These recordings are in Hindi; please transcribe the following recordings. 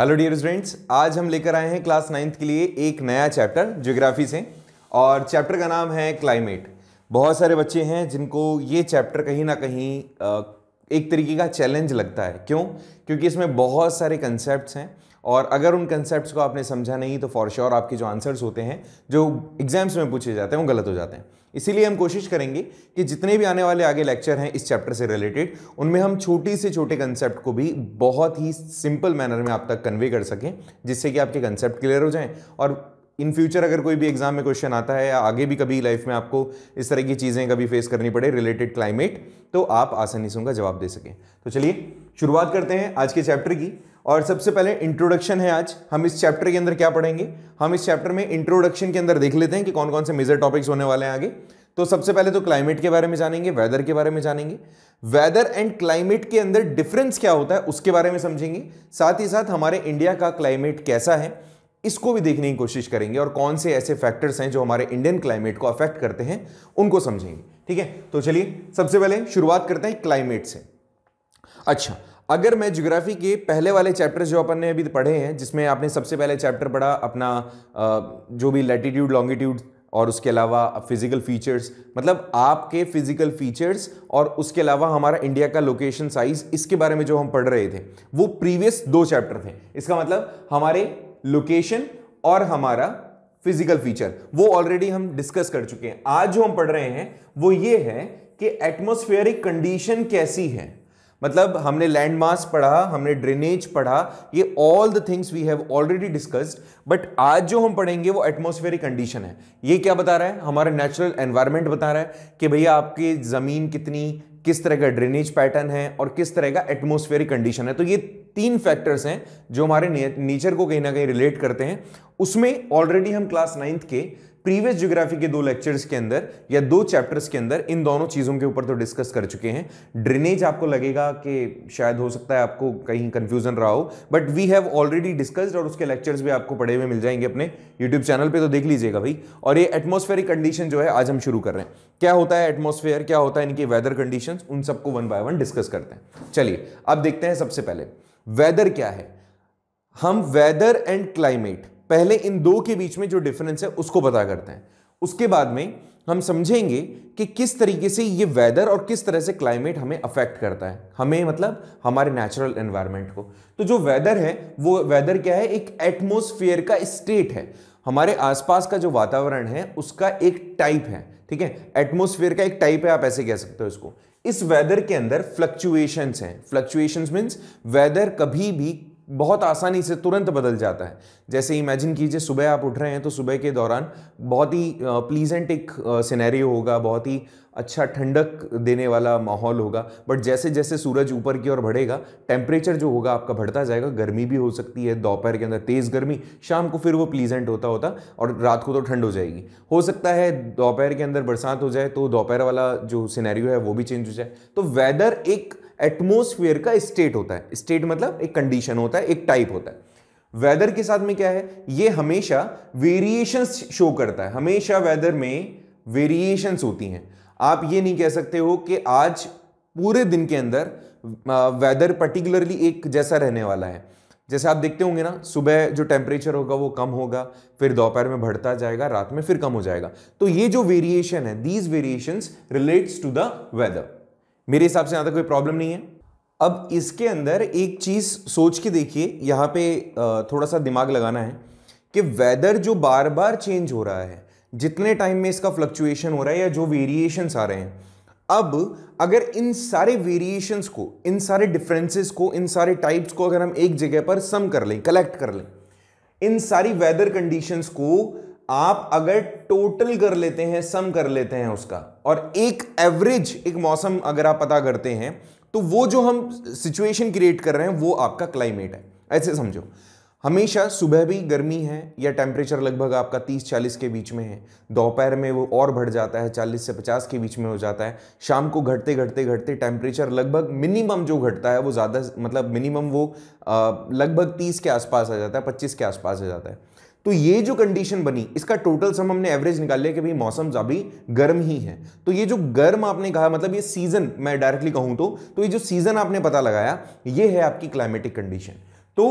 हेलो डियर स्टूडेंट्स आज हम लेकर आए हैं क्लास नाइन्थ के लिए एक नया चैप्टर ज्योग्राफी से और चैप्टर का नाम है क्लाइमेट बहुत सारे बच्चे हैं जिनको ये चैप्टर कहीं ना कहीं एक तरीके का चैलेंज लगता है क्यों क्योंकि इसमें बहुत सारे कंसेप्ट हैं और अगर उन कंसेप्ट को आपने समझा नहीं तो फॉर श्योर आपके जो आंसर्स होते हैं जो एग्जाम्स में पूछे जाते हैं वो गलत हो जाते हैं इसीलिए हम कोशिश करेंगे कि जितने भी आने वाले आगे लेक्चर हैं इस चैप्टर से रिलेटेड उनमें हम छोटी से छोटे कंसेप्ट को भी बहुत ही सिंपल मैनर में आप तक कन्वे कर सकें जिससे कि आपके कंसेप्ट क्लियर हो जाएं और इन फ्यूचर अगर कोई भी एग्जाम में क्वेश्चन आता है या आगे भी कभी लाइफ में आपको इस तरह की चीज़ें कभी फेस करनी पड़े रिलेटेड क्लाइमेट तो आप आसानी से उनका जवाब दे सकें तो चलिए शुरुआत करते हैं आज के चैप्टर की और सबसे पहले इंट्रोडक्शन है आज हम इस चैप्टर के अंदर क्या पढ़ेंगे हम इस चैप्टर में इंट्रोडक्शन के अंदर देख लेते हैं कि कौन कौन से मेजर टॉपिक्स होने वाले हैं आगे तो सबसे पहले तो क्लाइमेट के बारे में जानेंगे वेदर के बारे में जानेंगे वेदर एंड क्लाइमेट के अंदर डिफरेंस क्या होता है उसके बारे में समझेंगे साथ ही साथ हमारे इंडिया का क्लाइमेट कैसा है इसको भी देखने की कोशिश करेंगे और कौन से ऐसे फैक्टर्स हैं जो हमारे इंडियन क्लाइमेट को अफेक्ट करते हैं उनको समझेंगे ठीक है तो चलिए सबसे पहले शुरुआत करते हैं क्लाइमेट से अच्छा अगर मैं ज्योग्राफी के पहले वाले चैप्टर जो अपन ने अभी पढ़े हैं जिसमें आपने सबसे पहले चैप्टर पढ़ा अपना जो भी लेटीट्यूड लॉन्गिट्यूड और उसके अलावा फिजिकल फीचर्स मतलब आपके फिजिकल फीचर्स और उसके अलावा हमारा इंडिया का लोकेशन साइज इसके बारे में जो हम पढ़ रहे थे वो प्रीवियस दो चैप्टर थे इसका मतलब हमारे लोकेशन और हमारा फिजिकल फीचर वो ऑलरेडी हम डिस्कस कर चुके हैं आज जो हम पढ़ रहे हैं वो ये है कि एटमोस्फेयरिक कंडीशन कैसी है मतलब हमने लैंड मास पढ़ा हमने ड्रेनेज पढ़ा ये all the things we have already discussed but आज जो हम पढ़ेंगे वो एटमोस्फेरिक कंडीशन है ये क्या बता रहा है हमारा नेचुरल एनवायरमेंट बता रहा है कि भैया आपकी ज़मीन कितनी किस तरह का ड्रेनेज पैटर्न है और किस तरह का एटमोस्फेरिक कंडीशन है तो ये तीन फैक्टर्स हैं जो हमारे नेचर को कहीं ना कहीं रिलेट करते हैं उसमें ऑलरेडी हम क्लास नाइन्थ के प्रीवियस ज्योग्राफी के दो लेक्चर्स के अंदर या दो चैप्टर्स के अंदर इन दोनों चीज़ों के ऊपर तो डिस्कस कर चुके हैं ड्रेनेज आपको लगेगा कि शायद हो सकता है आपको कहीं कंफ्यूजन रहा हो but we have already discussed और उसके लेक्चर्स भी आपको पढ़े हुए मिल जाएंगे अपने यूट्यूब चैनल पर तो देख लीजिएगा भाई और ये एटमोस्फेयरिक कंडीशन जो है आज हम शुरू कर रहे हैं क्या होता है एटमोसफेयर क्या होता है इनकी वेदर कंडीशन उन सबको वन बाय वन डिस्कस करते हैं चलिए अब देखते हैं सबसे पहले वेदर क्या है हम वेदर एंड क्लाइमेट पहले इन दो के बीच में जो डिफरेंस है उसको पता करते हैं उसके बाद में हम समझेंगे कि किस तरीके से ये वेदर और किस तरह से क्लाइमेट हमें अफेक्ट करता है हमें मतलब हमारे नेचुरल एनवायरनमेंट को तो जो वेदर है वो वेदर क्या है एक एटमोसफियर का स्टेट है हमारे आसपास का जो वातावरण है उसका एक टाइप है ठीक है एटमोसफियर का एक टाइप है आप ऐसे कह सकते हो इसको इस वेदर के अंदर फ्लक्चुएशंस हैं फ्लक्चुएशंस मीन्स वेदर कभी भी बहुत आसानी से तुरंत बदल जाता है जैसे इमेजिन कीजिए सुबह आप उठ रहे हैं तो सुबह के दौरान बहुत ही प्लीजेंट एक सिनेरियो होगा बहुत ही अच्छा ठंडक देने वाला माहौल होगा बट जैसे जैसे सूरज ऊपर की ओर बढ़ेगा टेम्परेचर जो होगा आपका बढ़ता जाएगा गर्मी भी हो सकती है दोपहर के अंदर तेज़ गर्मी शाम को फिर वो प्लीजेंट होता होता और रात को तो ठंड हो जाएगी हो सकता है दोपहर के अंदर बरसात हो जाए तो दोपहर वाला जो सिनेरियो है वो भी चेंज हो जाए तो वेदर एक एटमोसफियर का स्टेट होता है स्टेट मतलब एक कंडीशन होता है एक टाइप होता है वेदर के साथ में क्या है ये हमेशा वेरिएशंस शो करता है हमेशा वेदर में वेरिएशंस होती हैं आप ये नहीं कह सकते हो कि आज पूरे दिन के अंदर वेदर पर्टिकुलरली एक जैसा रहने वाला है जैसे आप देखते होंगे ना सुबह जो टेम्परेचर होगा वो कम होगा फिर दोपहर में बढ़ता जाएगा रात में फिर कम हो जाएगा तो ये जो वेरिएशन है these variations relates to the weather मेरे हिसाब से यहाँ तक कोई प्रॉब्लम नहीं है अब इसके अंदर एक चीज़ सोच के देखिए यहाँ पे थोड़ा सा दिमाग लगाना है कि वेदर जो बार बार चेंज हो रहा है जितने टाइम में इसका फ्लक्चुएशन हो रहा है या जो वेरिएशंस आ रहे हैं अब अगर इन सारे वेरिएशंस को इन सारे डिफरेंसेस को इन सारे टाइप्स को अगर हम एक जगह पर सम कर लें कलेक्ट कर लें इन सारी वेदर कंडीशंस को आप अगर टोटल कर लेते हैं सम कर लेते हैं उसका और एक एवरेज एक मौसम अगर आप पता करते हैं तो वो जो हम सिचुएशन क्रिएट कर रहे हैं वो आपका क्लाइमेट है ऐसे समझो हमेशा सुबह भी गर्मी है या टेम्परेचर लगभग आपका 30-40 के बीच में है दोपहर में वो और बढ़ जाता है 40 से 50 के बीच में हो जाता है शाम को घटते घटते घटते टेम्परेचर लगभग मिनिमम जो घटता है वो ज़्यादा मतलब मिनिमम वो लगभग 30 के आसपास आ जाता है 25 के आसपास आ जाता है तो ये जो कंडीशन बनी इसका टोटल सम हमने एवरेज निकाल लिया कि भाई मौसम अभी गर्म ही है तो ये जो गर्म आपने कहा मतलब ये सीजन मैं डायरेक्टली कहूं तो तो ये जो सीजन आपने पता लगाया ये है आपकी क्लाइमेटिक कंडीशन तो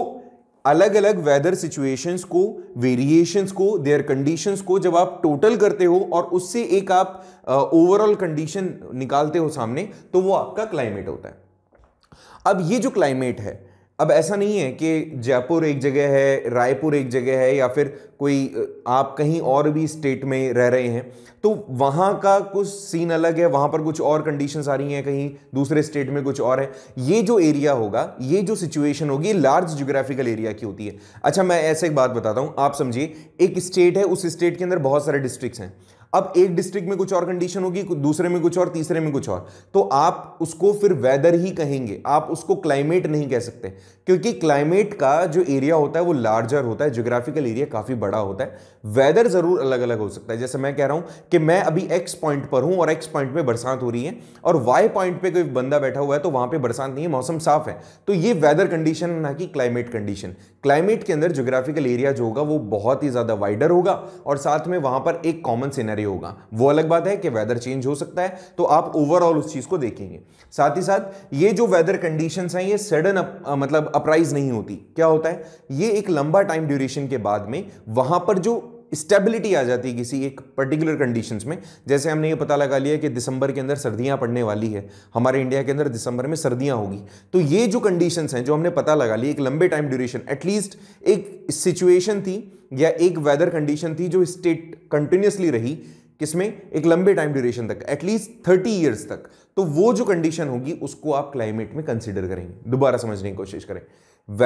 अलग अलग वेदर सिचुएशंस को वेरिएशंस को देयर कंडीशंस को जब आप टोटल करते हो और उससे एक आप ओवरऑल uh, कंडीशन निकालते हो सामने तो वो आपका क्लाइमेट होता है अब ये जो क्लाइमेट है अब ऐसा नहीं है कि जयपुर एक जगह है रायपुर एक जगह है या फिर कोई आप कहीं और भी स्टेट में रह रहे हैं तो वहाँ का कुछ सीन अलग है वहाँ पर कुछ और कंडीशंस आ रही हैं कहीं दूसरे स्टेट में कुछ और है ये जो एरिया होगा ये जो सिचुएशन होगी लार्ज जोग्राफिकल एरिया की होती है अच्छा मैं ऐसे एक बात बताता हूँ आप समझिए एक स्टेट है उस स्टेट के अंदर बहुत सारे डिस्ट्रिक्ट हैं अब एक डिस्ट्रिक्ट में कुछ और कंडीशन होगी दूसरे में कुछ और तीसरे में कुछ और तो आप उसको फिर वेदर ही कहेंगे आप उसको क्लाइमेट नहीं कह सकते क्योंकि क्लाइमेट का जो एरिया होता है वो लार्जर होता है ज्योग्राफिकल एरिया काफ़ी बड़ा होता है वेदर ज़रूर अलग अलग हो सकता है जैसे मैं कह रहा हूं कि मैं अभी एक्स पॉइंट पर हूं और एक्स पॉइंट पर बरसात हो रही है और वाई पॉइंट पर कोई बंदा बैठा हुआ है तो वहां पर बरसात नहीं है मौसम साफ है तो ये वेदर कंडीशन ना कि क्लाइमेट कंडीशन क्लाइमेट के अंदर ज्योग्राफिकल एरिया जो होगा वो बहुत ही ज़्यादा वाइडर होगा और साथ में वहां पर एक कॉमन सीनरी सिनेरियो होगा वो अलग बात है कि वेदर चेंज हो सकता है तो आप ओवरऑल उस चीज़ को देखेंगे साथ ही साथ ये जो वेदर कंडीशंस हैं ये सडन अप, मतलब अपराइज नहीं होती क्या होता है ये एक लंबा टाइम ड्यूरेशन के बाद में वहाँ पर जो स्टेबिलिटी आ जाती है किसी एक पर्टिकुलर कंडीशंस में जैसे हमने ये पता लगा लिया कि दिसंबर के अंदर सर्दियां पड़ने वाली है हमारे इंडिया के अंदर दिसंबर में सर्दियां होगी तो ये जो कंडीशंस हैं जो हमने पता लगा ली एक लंबे टाइम ड्यूरेशन एटलीस्ट एक सिचुएशन थी या एक वेदर कंडीशन थी जो स्टेट कंटिन्यूसली रही किसमें एक लंबे टाइम ड्यूरेशन तक एटलीस्ट थर्टी ईयर्स तक तो वो जो कंडीशन होगी उसको आप क्लाइमेट में कंसिडर करेंगे दोबारा समझने की कोशिश करें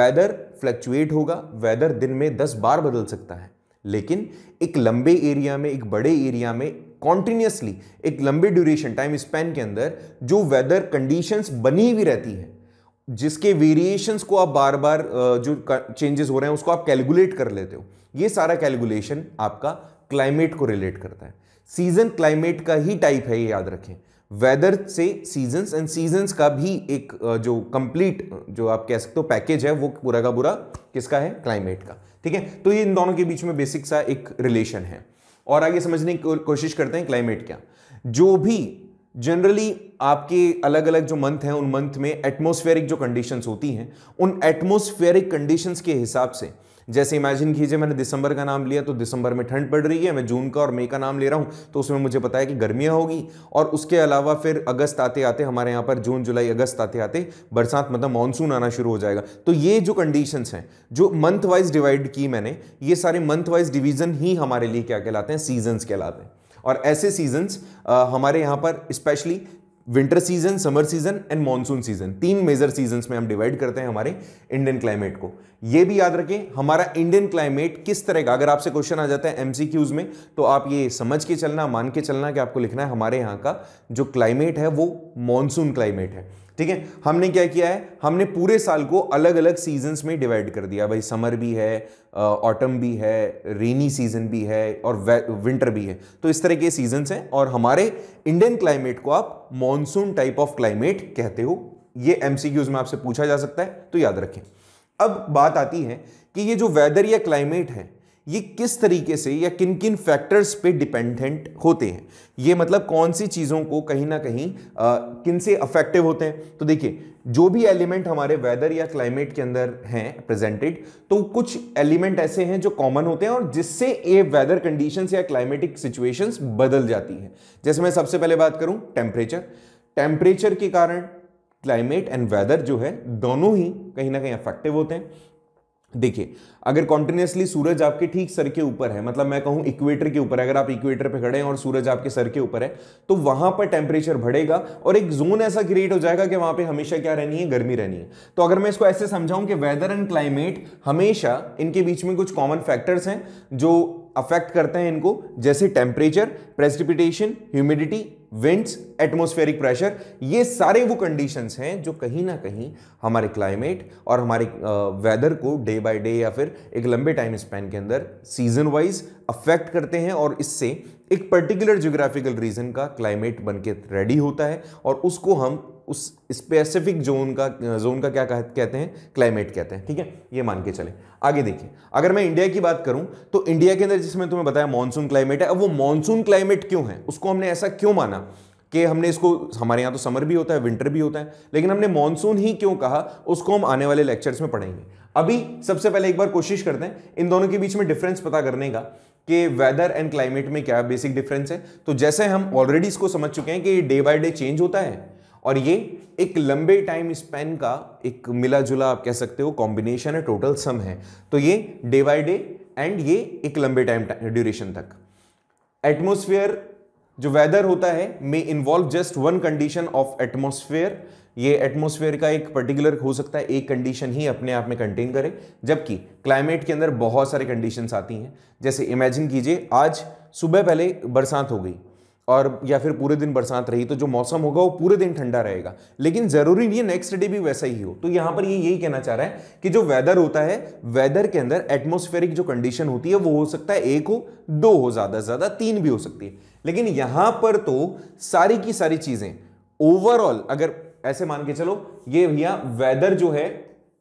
वेदर फ्लक्चुएट होगा वेदर दिन में दस बार बदल सकता है लेकिन एक लंबे एरिया में एक बड़े एरिया में कॉन्टिन्यूसली एक लंबे ड्यूरेशन टाइम स्पैन के अंदर जो वेदर कंडीशंस बनी हुई रहती है जिसके वेरिएशंस को आप बार बार जो चेंजेस हो रहे हैं उसको आप कैलकुलेट कर लेते हो ये सारा कैलकुलेशन आपका क्लाइमेट को रिलेट करता है सीजन क्लाइमेट का ही टाइप है ये याद रखें वेदर से सीजन्स एंड सीजन्स का भी एक जो कंप्लीट जो आप कह सकते हो पैकेज है वो पूरा का पूरा किसका है क्लाइमेट का ठीक है तो ये इन दोनों के बीच में बेसिक सा एक रिलेशन है और आगे समझने की कोशिश करते हैं क्लाइमेट क्या जो भी जनरली आपके अलग अलग जो मंथ हैं उन मंथ में एटमोस्फेरिक जो कंडीशंस होती हैं उन एटमोस्फेरिक कंडीशंस के हिसाब से जैसे इमेजिन कीजिए मैंने दिसंबर का नाम लिया तो दिसंबर में ठंड पड़ रही है मैं जून का और मई का नाम ले रहा हूँ तो उसमें मुझे पता है कि गर्मियाँ होगी और उसके अलावा फिर अगस्त आते आते हमारे यहाँ पर जून जुलाई अगस्त आते आते बरसात मतलब मानसून आना शुरू हो जाएगा तो ये जो कंडीशंस हैं जो मंथ वाइज डिवाइड की मैंने ये सारे मंथ वाइज डिवीजन ही हमारे लिए क्या कहलाते हैं सीजन्स कहलाते हैं और ऐसे सीजन्स हमारे यहाँ पर specially winter season summer season and monsoon season तीन मेजर सीजन में हम डिवाइड करते हैं हमारे इंडियन क्लाइमेट को ये भी याद रखें हमारा इंडियन क्लाइमेट किस तरह का अगर आपसे क्वेश्चन आ जाता है एमसीक्यूज में तो आप ये समझ के चलना मान के चलना कि आपको लिखना है हमारे यहाँ का जो क्लाइमेट है वो मानसून क्लाइमेट है ठीक है हमने क्या किया है हमने पूरे साल को अलग अलग सीजन्स में डिवाइड कर दिया भाई समर भी है ऑटम भी है रेनी सीजन भी है और विंटर भी है तो इस तरह के सीजन्स हैं और हमारे इंडियन क्लाइमेट को आप मॉनसून टाइप ऑफ क्लाइमेट कहते हो ये एम में आपसे पूछा जा सकता है तो याद रखें अब बात आती है कि ये जो वेदर या क्लाइमेट है ये किस तरीके से या किन किन फैक्टर्स पे डिपेंडेंट होते हैं ये मतलब कौन सी चीज़ों को कहीं ना कहीं आ, किन से अफेक्टिव होते हैं तो देखिए जो भी एलिमेंट हमारे वेदर या क्लाइमेट के अंदर हैं प्रेजेंटेड तो कुछ एलिमेंट ऐसे हैं जो कॉमन होते हैं और जिससे ये वेदर कंडीशंस या क्लाइमेटिक सिचुएशंस बदल जाती हैं जैसे मैं सबसे पहले बात करूं टेम्परेचर टेम्परेचर के कारण क्लाइमेट एंड वेदर जो है दोनों ही कहीं ना कहीं अफेक्टिव होते हैं देखिए अगर कॉन्टिन्यूसली सूरज आपके ठीक सर के ऊपर है मतलब मैं कहूं इक्वेटर के ऊपर है अगर आप इक्वेटर पे खड़े हैं और सूरज आपके सर के ऊपर है तो वहां पर टेम्परेचर बढ़ेगा और एक जोन ऐसा क्रिएट हो जाएगा कि वहां पे हमेशा क्या रहनी है गर्मी रहनी है तो अगर मैं इसको ऐसे समझाऊं कि वेदर एंड क्लाइमेट हमेशा इनके बीच में कुछ कॉमन फैक्टर्स हैं जो अफेक्ट करते हैं इनको जैसे temperature precipitation humidity winds atmospheric pressure ये सारे वो कंडीशंस हैं जो कहीं ना कहीं हमारे क्लाइमेट और हमारे वेदर को डे बाय डे या फिर एक लंबे टाइम स्पैन के अंदर सीजन वाइज अफेक्ट करते हैं और इससे एक पर्टिकुलर ज्योग्राफिकल रीजन का क्लाइमेट बन के रेडी होता है और उसको हम उस स्पेसिफिक जोन का जोन का क्या कहते हैं क्लाइमेट कहते हैं ठीक है ये मान के चले आगे देखिए अगर मैं इंडिया की बात करूं तो इंडिया के अंदर जिसमें तुम्हें बताया मानसून क्लाइमेट है अब वो मानसून क्लाइमेट क्यों है उसको हमने ऐसा क्यों माना कि हमने इसको हमारे यहाँ तो समर भी होता है विंटर भी होता है लेकिन हमने मानसून ही क्यों कहा उसको हम आने वाले लेक्चर्स में पढ़ेंगे अभी सबसे पहले एक बार कोशिश करते हैं इन दोनों के बीच में डिफरेंस पता करने का कि वेदर एंड क्लाइमेट में क्या बेसिक डिफरेंस है तो जैसे हम ऑलरेडी इसको समझ चुके हैं कि डे बाय डे चेंज होता है और ये एक लंबे टाइम स्पेन का एक मिला जुला आप कह सकते हो कॉम्बिनेशन है टोटल सम है तो ये डे बाय डे एंड ये एक लंबे टाइम ड्यूरेशन तक एटमोसफियर जो वेदर होता है मे involve just one condition of atmosphere ये एटमोसफेयर का एक पर्टिकुलर हो सकता है एक कंडीशन ही अपने आप में कंटेन करे जबकि क्लाइमेट के अंदर बहुत सारे कंडीशंस आती हैं जैसे इमेजिन कीजिए आज सुबह पहले बरसात हो गई और या फिर पूरे दिन बरसात रही तो जो मौसम होगा वो पूरे दिन ठंडा रहेगा लेकिन ज़रूरी नहीं है नेक्स्ट डे भी वैसा ही हो तो यहाँ पर ये यही कहना चाह रहा है कि जो वेदर होता है वेदर के अंदर एटमोस्फेरिक जो कंडीशन होती है वो हो सकता है एक हो दो हो ज़्यादा से ज़्यादा तीन भी हो सकती है लेकिन यहाँ पर तो सारी की सारी चीज़ें ओवरऑल अगर ऐसे मान के चलो ये भैया वेदर जो है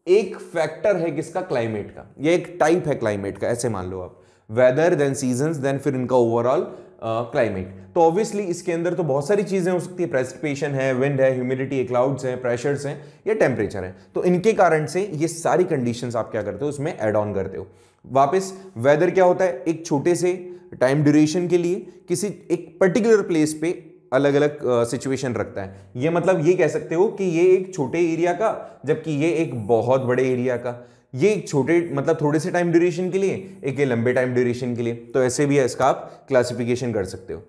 एक फैक्टर है किसका क्लाइमेट का ये एक टाइप है क्लाइमेट का ऐसे मान लो आप वेदर देन सीजन देन फिर इनका ओवरऑल क्लाइमेट तो ऑब्वियसली इसके अंदर तो बहुत सारी चीज़ें हो सकती है प्रेसिपेशन है विंड है ह्यूमिडिटी है क्लाउड्स हैं प्रेशर्स हैं या टेम्परेचर है तो इनके कारण से ये सारी कंडीशंस आप क्या करते हो उसमें एड ऑन करते हो वापस वेदर क्या होता है एक छोटे से टाइम ड्यूरेशन के लिए किसी एक पर्टिकुलर प्लेस पे अलग अलग सिचुएशन रखता है ये मतलब ये कह सकते हो कि ये एक छोटे एरिया का जबकि ये एक बहुत बड़े एरिया का ये एक छोटे मतलब थोड़े से टाइम ड्यूरेशन के लिए एक ये लंबे टाइम ड्यूरेशन के लिए तो ऐसे भी इसका आप क्लासिफिकेशन कर सकते हो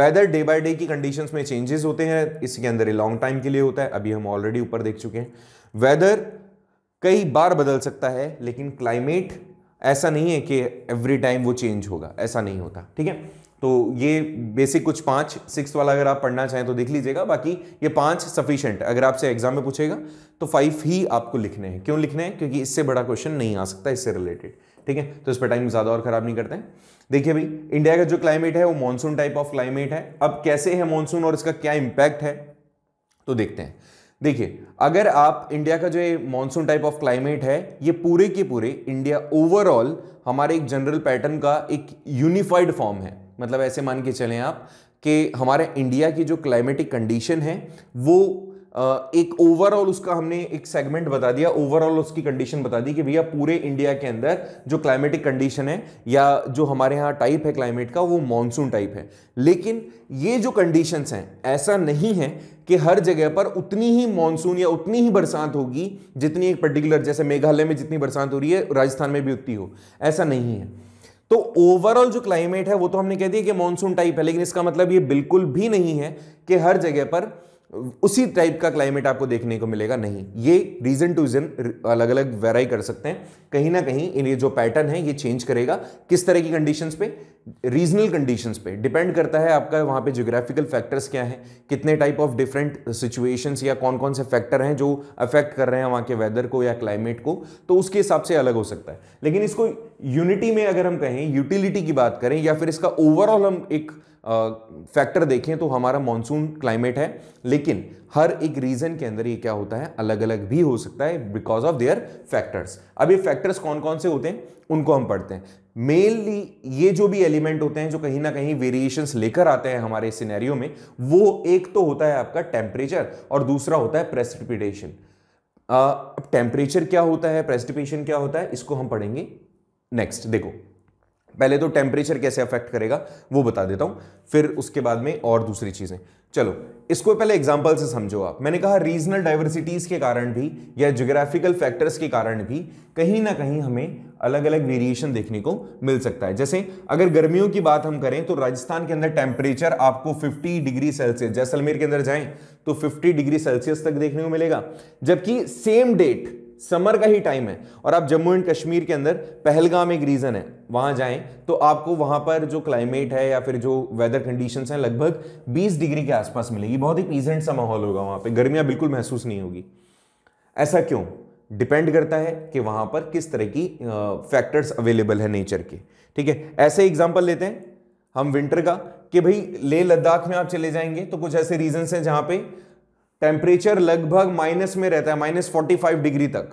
वेदर डे बाय डे की कंडीशन में चेंजेस होते हैं इसके अंदर ये लॉन्ग टाइम के लिए होता है अभी हम ऑलरेडी ऊपर देख चुके हैं वेदर कई बार बदल सकता है लेकिन क्लाइमेट ऐसा नहीं है कि एवरी टाइम वो चेंज होगा ऐसा नहीं होता ठीक है तो ये बेसिक कुछ पांच सिक्स वाला अगर आप पढ़ना चाहें तो देख लीजिएगा बाकी ये पांच सफिशेंट अगर आपसे एग्जाम में पूछेगा तो फाइव ही आपको लिखने हैं क्यों लिखने हैं क्योंकि इससे बड़ा क्वेश्चन नहीं आ सकता इससे रिलेटेड ठीक है तो इस पर टाइम ज़्यादा और ख़राब नहीं करते हैं देखिए भाई इंडिया का जो क्लाइमेट है वो मानसून टाइप ऑफ क्लाइमेट है अब कैसे है मानसून और इसका क्या इम्पैक्ट है तो देखते हैं देखिए अगर आप इंडिया का जो मानसून टाइप ऑफ क्लाइमेट है ये पूरे के पूरे इंडिया ओवरऑल हमारे एक जनरल पैटर्न का एक यूनिफाइड फॉर्म है मतलब ऐसे मान के चलें आप कि हमारे इंडिया की जो क्लाइमेटिक कंडीशन है वो एक ओवरऑल उसका हमने एक सेगमेंट बता दिया ओवरऑल उसकी कंडीशन बता दी कि भैया पूरे इंडिया के अंदर जो क्लाइमेटिक कंडीशन है या जो हमारे यहाँ टाइप है क्लाइमेट का वो मानसून टाइप है लेकिन ये जो कंडीशंस हैं ऐसा नहीं है कि हर जगह पर उतनी ही मानसून या उतनी ही बरसात होगी जितनी एक पर्टिकुलर जैसे मेघालय में जितनी बरसात हो रही है राजस्थान में भी उतनी हो ऐसा नहीं है तो ओवरऑल जो क्लाइमेट है वो तो हमने कह दिया कि मॉनसून टाइप है लेकिन इसका मतलब ये बिल्कुल भी नहीं है कि हर जगह पर उसी टाइप का क्लाइमेट आपको देखने को मिलेगा नहीं ये रीजन टू रीजन अलग अलग वेराई कर सकते हैं कहीं ना कहीं ये जो पैटर्न है ये चेंज करेगा किस तरह की कंडीशंस पे रीजनल कंडीशंस पे डिपेंड करता है आपका वहाँ पे ज्योग्राफिकल फैक्टर्स क्या हैं कितने टाइप ऑफ डिफरेंट सिचुएशंस या कौन कौन से फैक्टर हैं जो अफेक्ट कर रहे हैं वहाँ के वेदर को या क्लाइमेट को तो उसके हिसाब से अलग हो सकता है लेकिन इसको यूनिटी में अगर हम कहें यूटिलिटी की बात करें या फिर इसका ओवरऑल हम एक फैक्टर देखें तो हमारा मानसून क्लाइमेट है लेकिन हर एक रीजन के अंदर ये क्या होता है अलग अलग भी हो सकता है बिकॉज ऑफ देयर फैक्टर्स अब ये फैक्टर्स कौन कौन से होते हैं उनको हम पढ़ते हैं मेनली ये जो भी एलिमेंट होते हैं जो कहीं ना कहीं वेरिएशंस लेकर आते हैं हमारे सिनेरियो में वो एक तो होता है आपका टेम्परेचर और दूसरा होता है प्रेसिपिटेशन टेम्परेचर क्या होता है प्रेसिपिटेशन क्या होता है इसको हम पढ़ेंगे नेक्स्ट देखो पहले तो टेम्परेचर कैसे अफेक्ट करेगा वो बता देता हूं फिर उसके बाद में और दूसरी चीज़ें चलो इसको पहले एग्जाम्पल से समझो आप मैंने कहा रीजनल डाइवर्सिटीज़ के कारण भी या जोग्राफिकल फैक्टर्स के कारण भी कहीं ना कहीं हमें अलग अलग वेरिएशन देखने को मिल सकता है जैसे अगर गर्मियों की बात हम करें तो राजस्थान के अंदर टेम्परेचर आपको 50 डिग्री सेल्सियस जैसलमेर के अंदर जाएं तो 50 डिग्री सेल्सियस तक देखने को मिलेगा जबकि सेम डेट समर का ही टाइम है और आप जम्मू एंड कश्मीर के अंदर पहलगाम एक रीज़न है वहाँ जाएं तो आपको वहाँ पर जो क्लाइमेट है या फिर जो वेदर कंडीशंस हैं लगभग 20 डिग्री के आसपास मिलेगी बहुत ही पीजेंट सा माहौल होगा वहाँ पे गर्मियाँ बिल्कुल महसूस नहीं होगी ऐसा क्यों डिपेंड करता है कि वहाँ पर किस तरह की फैक्टर्स अवेलेबल है नेचर के ठीक है ऐसे एग्जाम्पल लेते हैं हम विंटर का कि भाई लेह लद्दाख में आप चले जाएंगे तो कुछ ऐसे रीजन्स हैं जहाँ पर टेम्परेचर लगभग माइनस में रहता है माइनस फोर्टी फाइव डिग्री तक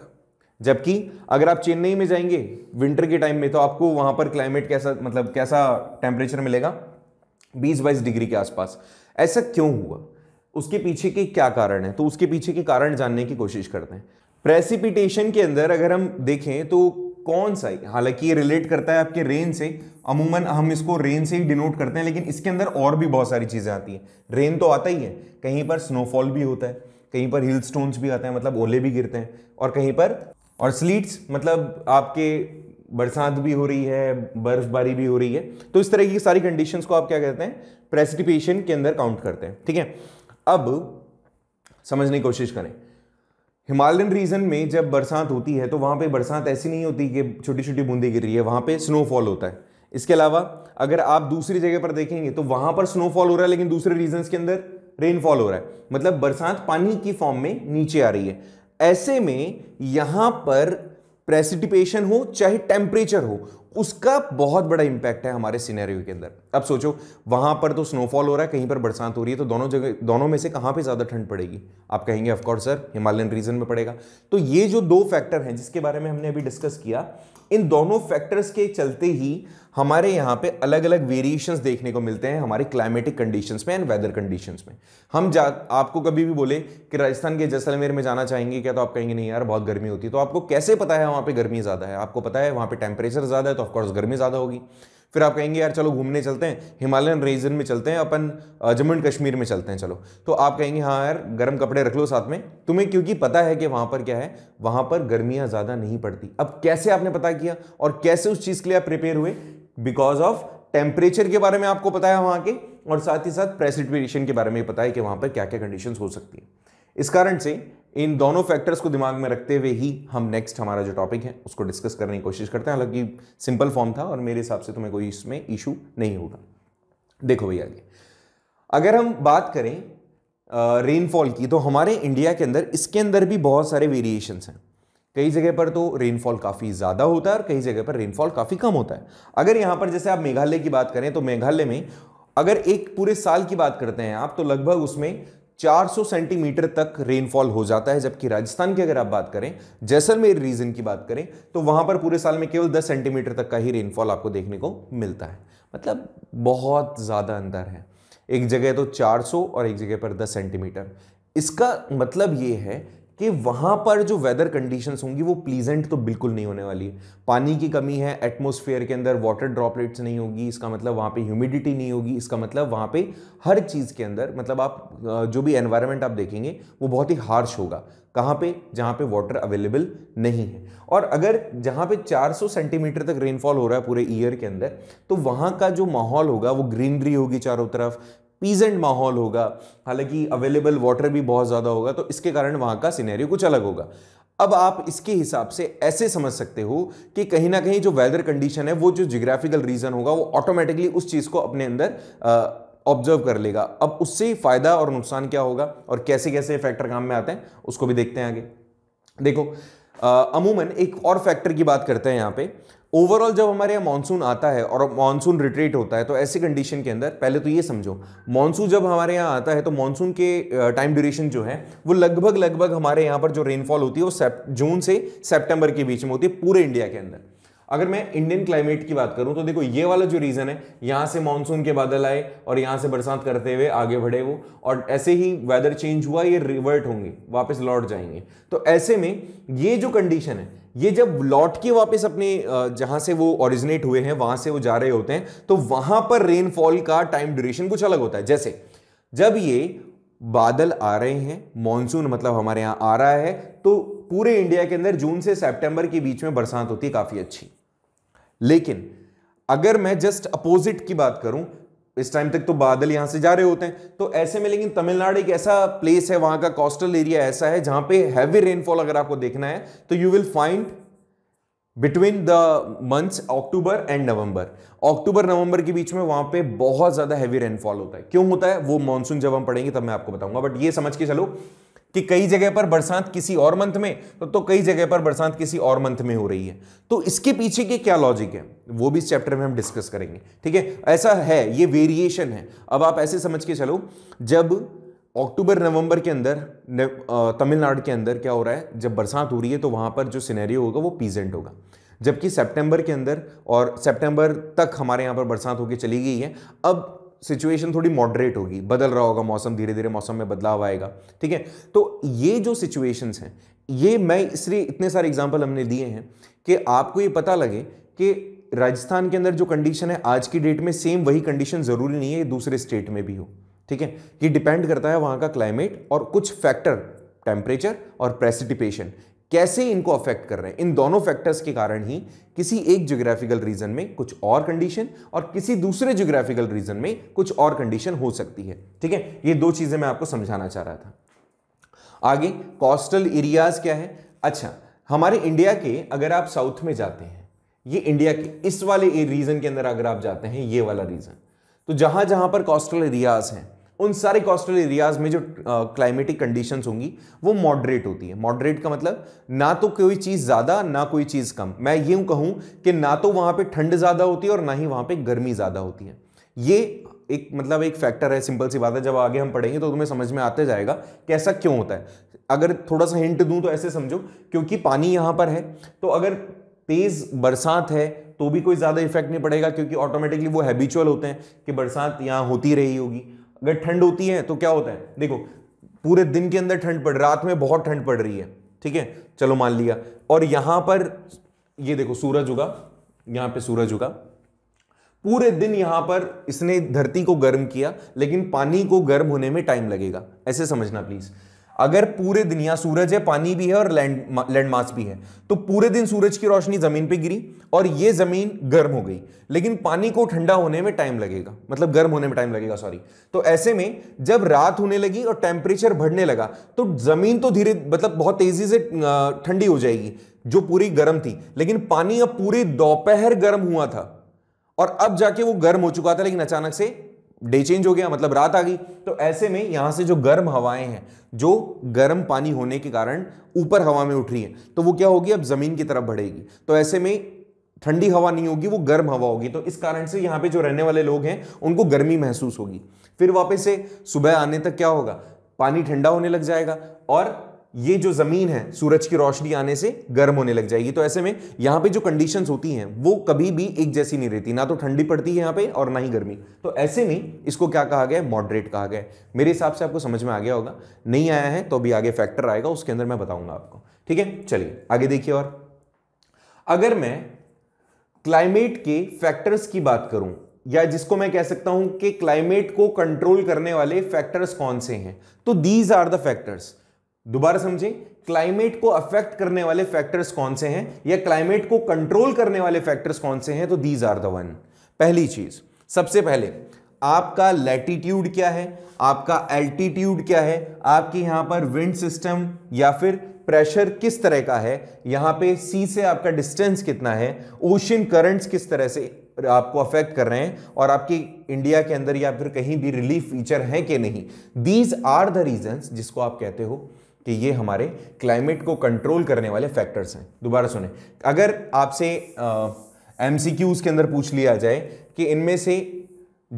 जबकि अगर आप चेन्नई में जाएंगे विंटर के टाइम में तो आपको वहां पर क्लाइमेट कैसा मतलब कैसा टेम्परेचर मिलेगा बीस बाईस डिग्री के आसपास ऐसा क्यों हुआ उसके पीछे के क्या कारण है तो उसके पीछे के कारण जानने की कोशिश करते हैं प्रेसिपिटेशन के अंदर अगर हम देखें तो कौन सा हालांकि ये रिलेट करता है आपके रेन से अमूमन हम इसको रेन से ही डिनोट करते हैं लेकिन इसके अंदर और भी बहुत सारी चीज़ें आती हैं रेन तो आता ही है कहीं पर स्नोफॉल भी होता है कहीं पर हिल स्टोन्स भी आते हैं मतलब ओले भी गिरते हैं और कहीं पर और स्लीट्स मतलब आपके बरसात भी हो रही है बर्फबारी भी हो रही है तो इस तरह की सारी कंडीशंस को आप क्या कहते हैं प्रेसिटिपेशन के अंदर काउंट करते हैं ठीक है अब समझने की कोशिश करें हिमालयन रीजन में जब बरसात होती है तो वहाँ पे बरसात ऐसी नहीं होती कि छोटी छोटी बूंदी गिर रही है वहाँ पे स्नोफॉल होता है इसके अलावा अगर आप दूसरी जगह पर देखेंगे तो वहाँ पर स्नोफॉल हो रहा है लेकिन दूसरे रीजन के अंदर रेनफॉल हो रहा है मतलब बरसात पानी की फॉर्म में नीचे आ रही है ऐसे में यहाँ पर प्रेसिटिपेशन हो चाहे टेम्परेचर हो उसका बहुत बड़ा इंपैक्ट है हमारे सिनेरियो के अंदर अब सोचो वहां पर तो स्नोफॉल हो रहा है कहीं पर बरसात हो रही है तो दोनों जगह दोनों में से कहां पे ज़्यादा ठंड पड़ेगी आप कहेंगे ऑफकोर्स सर हिमालयन रीजन में पड़ेगा तो ये जो दो फैक्टर हैं जिसके बारे में हमने अभी डिस्कस किया इन दोनों फैक्टर्स के चलते ही हमारे यहाँ पे अलग अलग वेरिएशंस देखने को मिलते हैं हमारे क्लाइमेटिक कंडीशंस में एंड वेदर कंडीशंस में हम जा आपको कभी भी बोले कि राजस्थान के जैसलमेर में जाना चाहेंगे क्या तो आप कहेंगे नहीं यार बहुत गर्मी होती है तो आपको कैसे पता है वहाँ पर गर्मी ज़्यादा है आपको पता है वहाँ पर टेम्परेचर ज़्यादा है तो ऑफकोर्स गर्मी ज़्यादा होगी फिर आप कहेंगे यार चलो घूमने चलते हैं हिमालयन रीजन में चलते हैं अपन जम्मू एंड कश्मीर में चलते हैं चलो तो आप कहेंगे हाँ यार गर्म कपड़े रख लो साथ में तुम्हें क्योंकि पता है कि वहाँ पर क्या है वहाँ पर गर्मियाँ ज़्यादा नहीं पड़ती अब कैसे आपने पता किया और कैसे उस चीज़ के लिए आप प्रिपेयर हुए बिकॉज ऑफ टेम्परेचर के बारे में आपको पता है वहाँ के और साथ ही साथ प्रेसिपिटेशन के बारे में पता है कि वहाँ पर क्या क्या कंडीशन हो सकती है इस कारण से इन दोनों फैक्टर्स को दिमाग में रखते हुए ही हम नेक्स्ट हमारा जो टॉपिक है उसको डिस्कस करने की कोशिश करते हैं हालांकि सिंपल फॉर्म था और मेरे हिसाब से तुम्हें कोई इसमें इशू नहीं होगा देखो भैया अगर हम बात करें रेनफॉल की तो हमारे इंडिया के अंदर इसके अंदर भी बहुत सारे वेरिएशंस हैं कई जगह पर तो रेनफॉल काफ़ी ज़्यादा होता है और कई जगह पर रेनफॉल काफ़ी कम होता है अगर यहाँ पर जैसे आप मेघालय की बात करें तो मेघालय में अगर एक पूरे साल की बात करते हैं आप तो लगभग उसमें 400 सेंटीमीटर तक रेनफॉल हो जाता है जबकि राजस्थान की अगर आप बात करें जैसलमेर रीजन की बात करें तो वहाँ पर पूरे साल में केवल 10 सेंटीमीटर तक का ही रेनफॉल आपको देखने को मिलता है मतलब बहुत ज़्यादा अंतर है एक जगह तो 400 और एक जगह पर 10 सेंटीमीटर इसका मतलब ये है कि वहाँ पर जो वेदर कंडीशंस होंगी वो प्लीजेंट तो बिल्कुल नहीं होने वाली है पानी की कमी है एटमोस्फेयर के अंदर वाटर ड्रॉपलेट्स नहीं होगी इसका मतलब वहाँ पे ह्यूमिडिटी नहीं होगी इसका मतलब वहाँ पे हर चीज़ के अंदर मतलब आप जो भी एनवायरमेंट आप देखेंगे वो बहुत ही हार्श होगा कहाँ पे जहाँ पे वाटर अवेलेबल नहीं है और अगर जहाँ पे 400 सेंटीमीटर तक रेनफॉल हो रहा है पूरे ईयर के अंदर तो वहाँ का जो माहौल होगा वो ग्रीनरी होगी चारों तरफ पीजेंट माहौल होगा हालांकि अवेलेबल वाटर भी बहुत ज़्यादा होगा तो इसके कारण वहाँ का सीनेरियो कुछ अलग होगा अब आप इसके हिसाब से ऐसे समझ सकते हो कि कहीं ना कहीं जो वेदर कंडीशन है वो जो जिग्राफिकल रीज़न होगा वो ऑटोमेटिकली उस चीज़ को अपने अंदर ऑब्जर्व कर लेगा अब उससे फ़ायदा और नुकसान क्या होगा और कैसे कैसे फैक्टर काम में आते हैं उसको भी देखते हैं आगे देखो अमूमन एक और फैक्टर की बात करते हैं यहाँ पे ओवरऑल जब हमारे यहाँ मानसून आता है और मानसून रिट्रीट होता है तो ऐसी कंडीशन के अंदर पहले तो ये समझो मानसून जब हमारे यहाँ आता है तो मानसून के टाइम ड्यूरेशन जो है वो लगभग लगभग हमारे यहाँ पर जो रेनफॉल होती है वो जून से सेप्टेम्बर के बीच में होती है पूरे इंडिया के अंदर अगर मैं इंडियन क्लाइमेट की बात करूं तो देखो ये वाला जो रीज़न है यहाँ से मानसून के बादल आए और यहाँ से बरसात करते हुए आगे बढ़े वो और ऐसे ही वेदर चेंज हुआ ये रिवर्ट होंगे वापस लौट जाएंगे तो ऐसे में ये जो कंडीशन है ये जब लौट के वापस अपने जहाँ से वो ओरिजिनेट हुए हैं वहाँ से वो जा रहे होते हैं तो वहाँ पर रेनफॉल का टाइम ड्यूरेशन कुछ अलग होता है जैसे जब ये बादल आ रहे हैं मानसून मतलब हमारे यहाँ आ रहा है तो पूरे इंडिया के अंदर जून से सितंबर के बीच में बरसात होती है काफ़ी अच्छी लेकिन अगर मैं जस्ट अपोजिट की बात करूं इस टाइम तक तो बादल यहां से जा रहे होते हैं तो ऐसे में लेकिन तमिलनाडु एक ऐसा प्लेस है वहां का कोस्टल एरिया ऐसा है जहां पे हैवी रेनफॉल अगर आपको देखना है तो you will find between the months October and November October November के बीच में वहां पे बहुत ज्यादा हैवी रेनफॉल होता है क्यों होता है वो मानसून जब हम पढ़ेंगे तब मैं आपको बताऊंगा बट ये समझ के चलो कि कई जगह पर बरसात किसी और मंथ में तो, तो कई जगह पर बरसात किसी और मंथ में हो रही है तो इसके पीछे के क्या लॉजिक है वो भी इस चैप्टर में हम डिस्कस करेंगे ठीक है ऐसा है ये वेरिएशन है अब आप ऐसे समझ के चलो जब अक्टूबर नवंबर के अंदर तमिलनाडु के अंदर क्या हो रहा है जब बरसात हो रही है तो वहां पर जो सिनेरियो होगा वो पीजेंट होगा जबकि सितंबर के अंदर और सितंबर तक हमारे यहाँ पर बरसात होकर चली गई है अब सिचुएशन थोड़ी मॉडरेट होगी बदल रहा होगा मौसम धीरे धीरे मौसम में बदलाव आएगा ठीक है तो ये जो सिचुएशंस हैं ये मैं इसलिए इतने सारे एग्जाम्पल हमने दिए हैं कि आपको ये पता लगे कि राजस्थान के अंदर जो कंडीशन है आज की डेट में सेम वही कंडीशन ज़रूरी नहीं है दूसरे स्टेट में भी हो ठीक है ये डिपेंड करता है वहाँ का क्लाइमेट और कुछ फैक्टर टेम्परेचर और प्रेसिटिपेशन कैसे इनको अफेक्ट कर रहे हैं इन दोनों फैक्टर्स के कारण ही किसी एक ज्योग्राफिकल रीजन में कुछ और कंडीशन और किसी दूसरे ज्योग्राफिकल रीजन में कुछ और कंडीशन हो सकती है ठीक है ये दो चीजें मैं आपको समझाना चाह रहा था आगे कोस्टल एरियाज क्या है अच्छा हमारे इंडिया के अगर आप साउथ में जाते हैं ये इंडिया के इस वाले रीजन के अंदर अगर आप जाते हैं ये वाला रीजन तो जहां जहां पर कोस्टल एरियाज हैं उन सारे कोस्टल एरियाज में जो क्लाइमेटिक कंडीशंस होंगी वो मॉडरेट होती है मॉडरेट का मतलब ना तो कोई चीज़ ज़्यादा ना कोई चीज़ कम मैं यूँ कहूँ कि ना तो वहाँ पे ठंड ज़्यादा होती है और ना ही वहाँ पे गर्मी ज़्यादा होती है ये एक मतलब एक फैक्टर है सिंपल सी बात है जब आगे हम पढ़ेंगे तो तुम्हें समझ में आते जाएगा कि ऐसा क्यों होता है अगर थोड़ा सा हिंट दूँ तो ऐसे समझो क्योंकि पानी यहाँ पर है तो अगर तेज़ बरसात है तो भी कोई ज़्यादा इफेक्ट नहीं पड़ेगा क्योंकि ऑटोमेटिकली वो हैबिचुअल होते हैं कि बरसात यहाँ होती रही होगी अगर ठंड होती है तो क्या होता है देखो पूरे दिन के अंदर ठंड पड़ रात में बहुत ठंड पड़ रही है ठीक है चलो मान लिया और यहां पर ये देखो सूरज उगा यहां पे सूरज उगा पूरे दिन यहां पर इसने धरती को गर्म किया लेकिन पानी को गर्म होने में टाइम लगेगा ऐसे समझना प्लीज अगर पूरे दिन यहाँ सूरज है पानी भी है और लैंड लैंडमास भी है तो पूरे दिन सूरज की रोशनी जमीन पे गिरी और ये जमीन गर्म हो गई लेकिन पानी को ठंडा होने में टाइम लगेगा मतलब गर्म होने में टाइम लगेगा सॉरी तो ऐसे में जब रात होने लगी और टेम्परेचर बढ़ने लगा तो जमीन तो धीरे मतलब बहुत तेजी से ठंडी हो जाएगी जो पूरी गर्म थी लेकिन पानी अब पूरी दोपहर गर्म हुआ था और अब जाके वो गर्म हो चुका था लेकिन अचानक से डे चेंज हो गया मतलब रात आ गई तो ऐसे में यहां से जो गर्म हवाएं हैं जो गर्म पानी होने के कारण ऊपर हवा में उठ रही है तो वो क्या होगी अब जमीन की तरफ बढ़ेगी तो ऐसे में ठंडी हवा नहीं होगी वो गर्म हवा होगी तो इस कारण से यहाँ पे जो रहने वाले लोग हैं उनको गर्मी महसूस होगी फिर वापस से सुबह आने तक क्या होगा पानी ठंडा होने लग जाएगा और ये जो ज़मीन है सूरज की रोशनी आने से गर्म होने लग जाएगी तो ऐसे में यहां पे जो कंडीशंस होती हैं वो कभी भी एक जैसी नहीं रहती ना तो ठंडी पड़ती है यहां पे और ना ही गर्मी तो ऐसे में इसको क्या कहा गया मॉडरेट कहा गया मेरे हिसाब से आपको समझ में आ गया होगा नहीं आया है तो अभी आगे फैक्टर आएगा उसके अंदर मैं बताऊंगा आपको ठीक है चलिए आगे देखिए और अगर मैं क्लाइमेट के फैक्टर्स की बात करूं या जिसको मैं कह सकता हूं कि क्लाइमेट को कंट्रोल करने वाले फैक्टर्स कौन से हैं तो दीज आर द फैक्टर्स दोबारा समझें क्लाइमेट को अफेक्ट करने वाले फैक्टर्स कौन से हैं या क्लाइमेट को कंट्रोल करने वाले फैक्टर्स कौन से हैं तो दीज आर द वन पहली चीज सबसे पहले आपका लैटिट्यूड क्या है आपका एल्टीट्यूड क्या है आपके यहां पर विंड सिस्टम या फिर प्रेशर किस तरह का है यहां पे सी से आपका डिस्टेंस कितना है ओशन करंट्स किस तरह से आपको अफेक्ट कर रहे हैं और आपके इंडिया के अंदर या फिर कहीं भी रिलीफ फीचर है कि नहीं दीज आर द रीजन जिसको आप कहते हो कि ये हमारे क्लाइमेट को कंट्रोल करने वाले फैक्टर्स हैं दोबारा सुने अगर आपसे एम सी क्यूज़ के अंदर पूछ लिया जाए कि इनमें से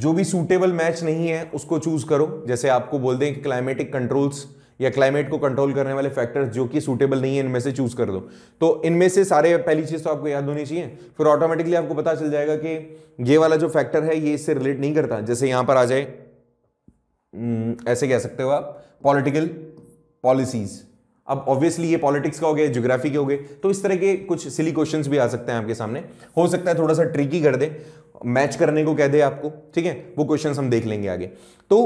जो भी सूटेबल मैच नहीं है उसको चूज़ करो जैसे आपको बोल दें कि क्लाइमेटिक कंट्रोल्स या क्लाइमेट को कंट्रोल करने वाले फैक्टर्स जो कि सूटेबल नहीं है इनमें से चूज़ कर दो तो इनमें से सारे पहली चीज़ तो आपको याद होनी चाहिए फिर ऑटोमेटिकली आपको पता चल जाएगा कि ये वाला जो फैक्टर है ये इससे रिलेट नहीं करता जैसे यहाँ पर आ जाए ऐसे कह सकते हो आप पॉलिटिकल पॉलिसीज़ अब ऑब्वियसली ये पॉलिटिक्स का हो गया जोग्राफी के हो गए तो इस तरह के कुछ सिली क्वेश्चंस भी आ सकते हैं आपके सामने हो सकता है थोड़ा सा ट्रिकी कर दे मैच करने को कह दे आपको ठीक है वो क्वेश्चंस हम देख लेंगे आगे तो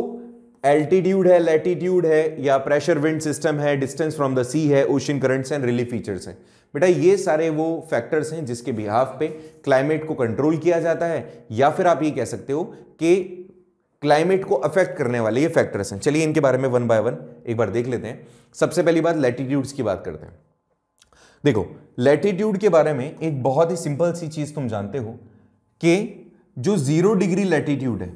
एल्टीट्यूड है लैटीट्यूड है या प्रेशर विंड सिस्टम है डिस्टेंस फ्रॉम द सी है ocean currents and relief features हैं बेटा ये सारे वो फैक्टर्स हैं जिसके बिहाफ पे क्लाइमेट को कंट्रोल किया जाता है या फिर आप ये कह सकते हो कि क्लाइमेट को अफेक्ट करने वाले ये फैक्टर्स हैं चलिए इनके बारे में वन बाय वन एक बार देख लेते हैं सबसे पहली बात लैटिट्यूड्स की बात करते हैं देखो लैटिट्यूड के बारे में एक बहुत ही सिंपल सी चीज़ तुम जानते हो कि जो ज़ीरो डिग्री लैटिट्यूड है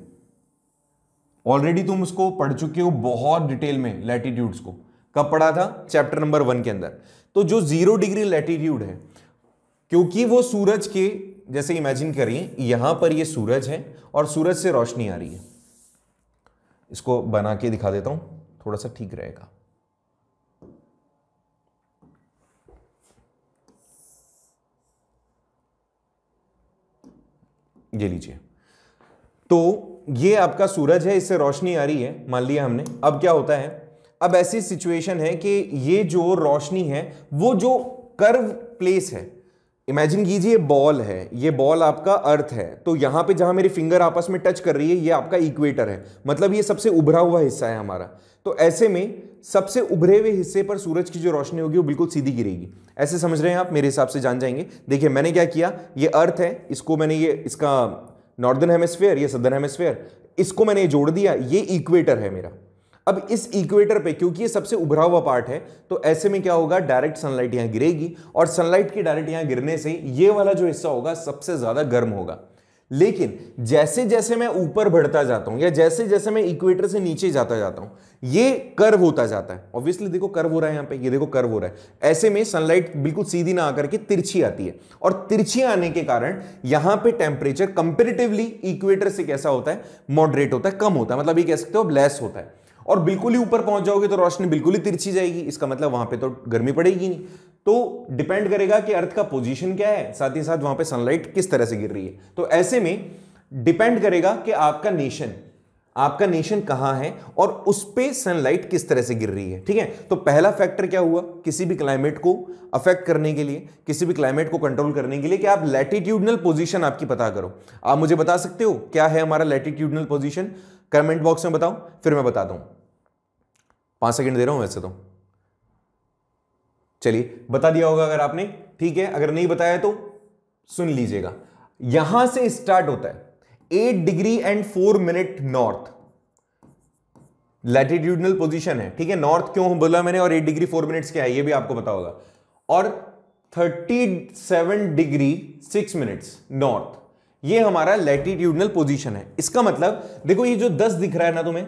ऑलरेडी तुम उसको पढ़ चुके हो बहुत डिटेल में लैटिट्यूड्स को कब पढ़ा था चैप्टर नंबर वन के अंदर तो जो ज़ीरो डिग्री लैटिट्यूड है क्योंकि वो सूरज के जैसे इमेजिन करिए यहां पर ये सूरज है और सूरज से रोशनी आ रही है इसको बना के दिखा देता हूं थोड़ा सा ठीक रहेगा ये लीजिए तो ये आपका सूरज है इससे रोशनी आ रही है मान लिया हमने अब क्या होता है अब ऐसी सिचुएशन है कि ये जो रोशनी है वो जो कर्व प्लेस है इमेजिन कीजिए बॉल है ये बॉल आपका अर्थ है तो यहाँ पे जहाँ मेरी फिंगर आपस में टच कर रही है ये आपका इक्वेटर है मतलब ये सबसे उभरा हुआ हिस्सा है हमारा तो ऐसे में सबसे उभरे हुए हिस्से पर सूरज की जो रोशनी होगी वो बिल्कुल सीधी गिरेगी ऐसे समझ रहे हैं आप मेरे हिसाब से जान जाएंगे देखिए मैंने क्या किया ये अर्थ है इसको मैंने ये इसका नॉर्दर्न हेमस्फेयर या सदर्न हेमस्फेयर इसको मैंने जोड़ दिया ये इक्वेटर है मेरा अब इस इक्वेटर पे क्योंकि ये सबसे उभरा हुआ पार्ट है तो ऐसे में क्या होगा डायरेक्ट सनलाइट यहां गिरेगी और सनलाइट की डायरेक्ट यहां गिरने से ये वाला जो हिस्सा होगा सबसे ज़्यादा गर्म होगा लेकिन जैसे जैसे मैं ऊपर बढ़ता जाता हूं या जैसे जैसे मैं इक्वेटर से नीचे जाता जाता हूं ये कर्व होता जाता है ऑब्वियसली देखो कर्व हो रहा है यहां पे ये देखो कर्व हो रहा है ऐसे में सनलाइट बिल्कुल सीधी ना आकर के तिरछी आती है और तिरछी आने के कारण यहां पे टेम्परेचर कंपेरेटिवली इक्वेटर से कैसा होता है मॉडरेट होता है कम होता है मतलब ये कह सकते हो लेस होता है और बिल्कुल ही ऊपर पहुंच जाओगे तो रोशनी बिल्कुल ही तिरछी जाएगी इसका मतलब वहां पे तो गर्मी पड़ेगी नहीं तो डिपेंड करेगा कि अर्थ का पोजीशन क्या है साथ ही साथ वहां पे सनलाइट किस तरह से गिर रही है तो ऐसे में डिपेंड करेगा कि आपका नेशन आपका नेशन कहाँ है और उस पर सनलाइट किस तरह से गिर रही है ठीक है तो पहला फैक्टर क्या हुआ किसी भी क्लाइमेट को अफेक्ट करने के लिए किसी भी क्लाइमेट को कंट्रोल करने के लिए कि आप लैटिट्यूडनल पोजीशन आपकी पता करो आप मुझे बता सकते हो क्या है हमारा लैटिट्यूडनल पोजीशन कमेंट बॉक्स में बताओ फिर मैं बता दूं पांच सेकेंड दे रहा हूं वैसे तो चलिए बता दिया होगा अगर आपने ठीक है अगर नहीं बताया तो सुन लीजिएगा यहां से स्टार्ट होता है eight degree and four minute north latitudinal position है ठीक है नॉर्थ क्यों बोला मैंने और एट डिग्री फोर मिनट्स क्या है ये भी आपको पता होगा और thirty seven degree six minutes north ये हमारा लैटिट्यूडनल पोजीशन है इसका मतलब देखो ये जो दस दिख रहा है ना तुम्हें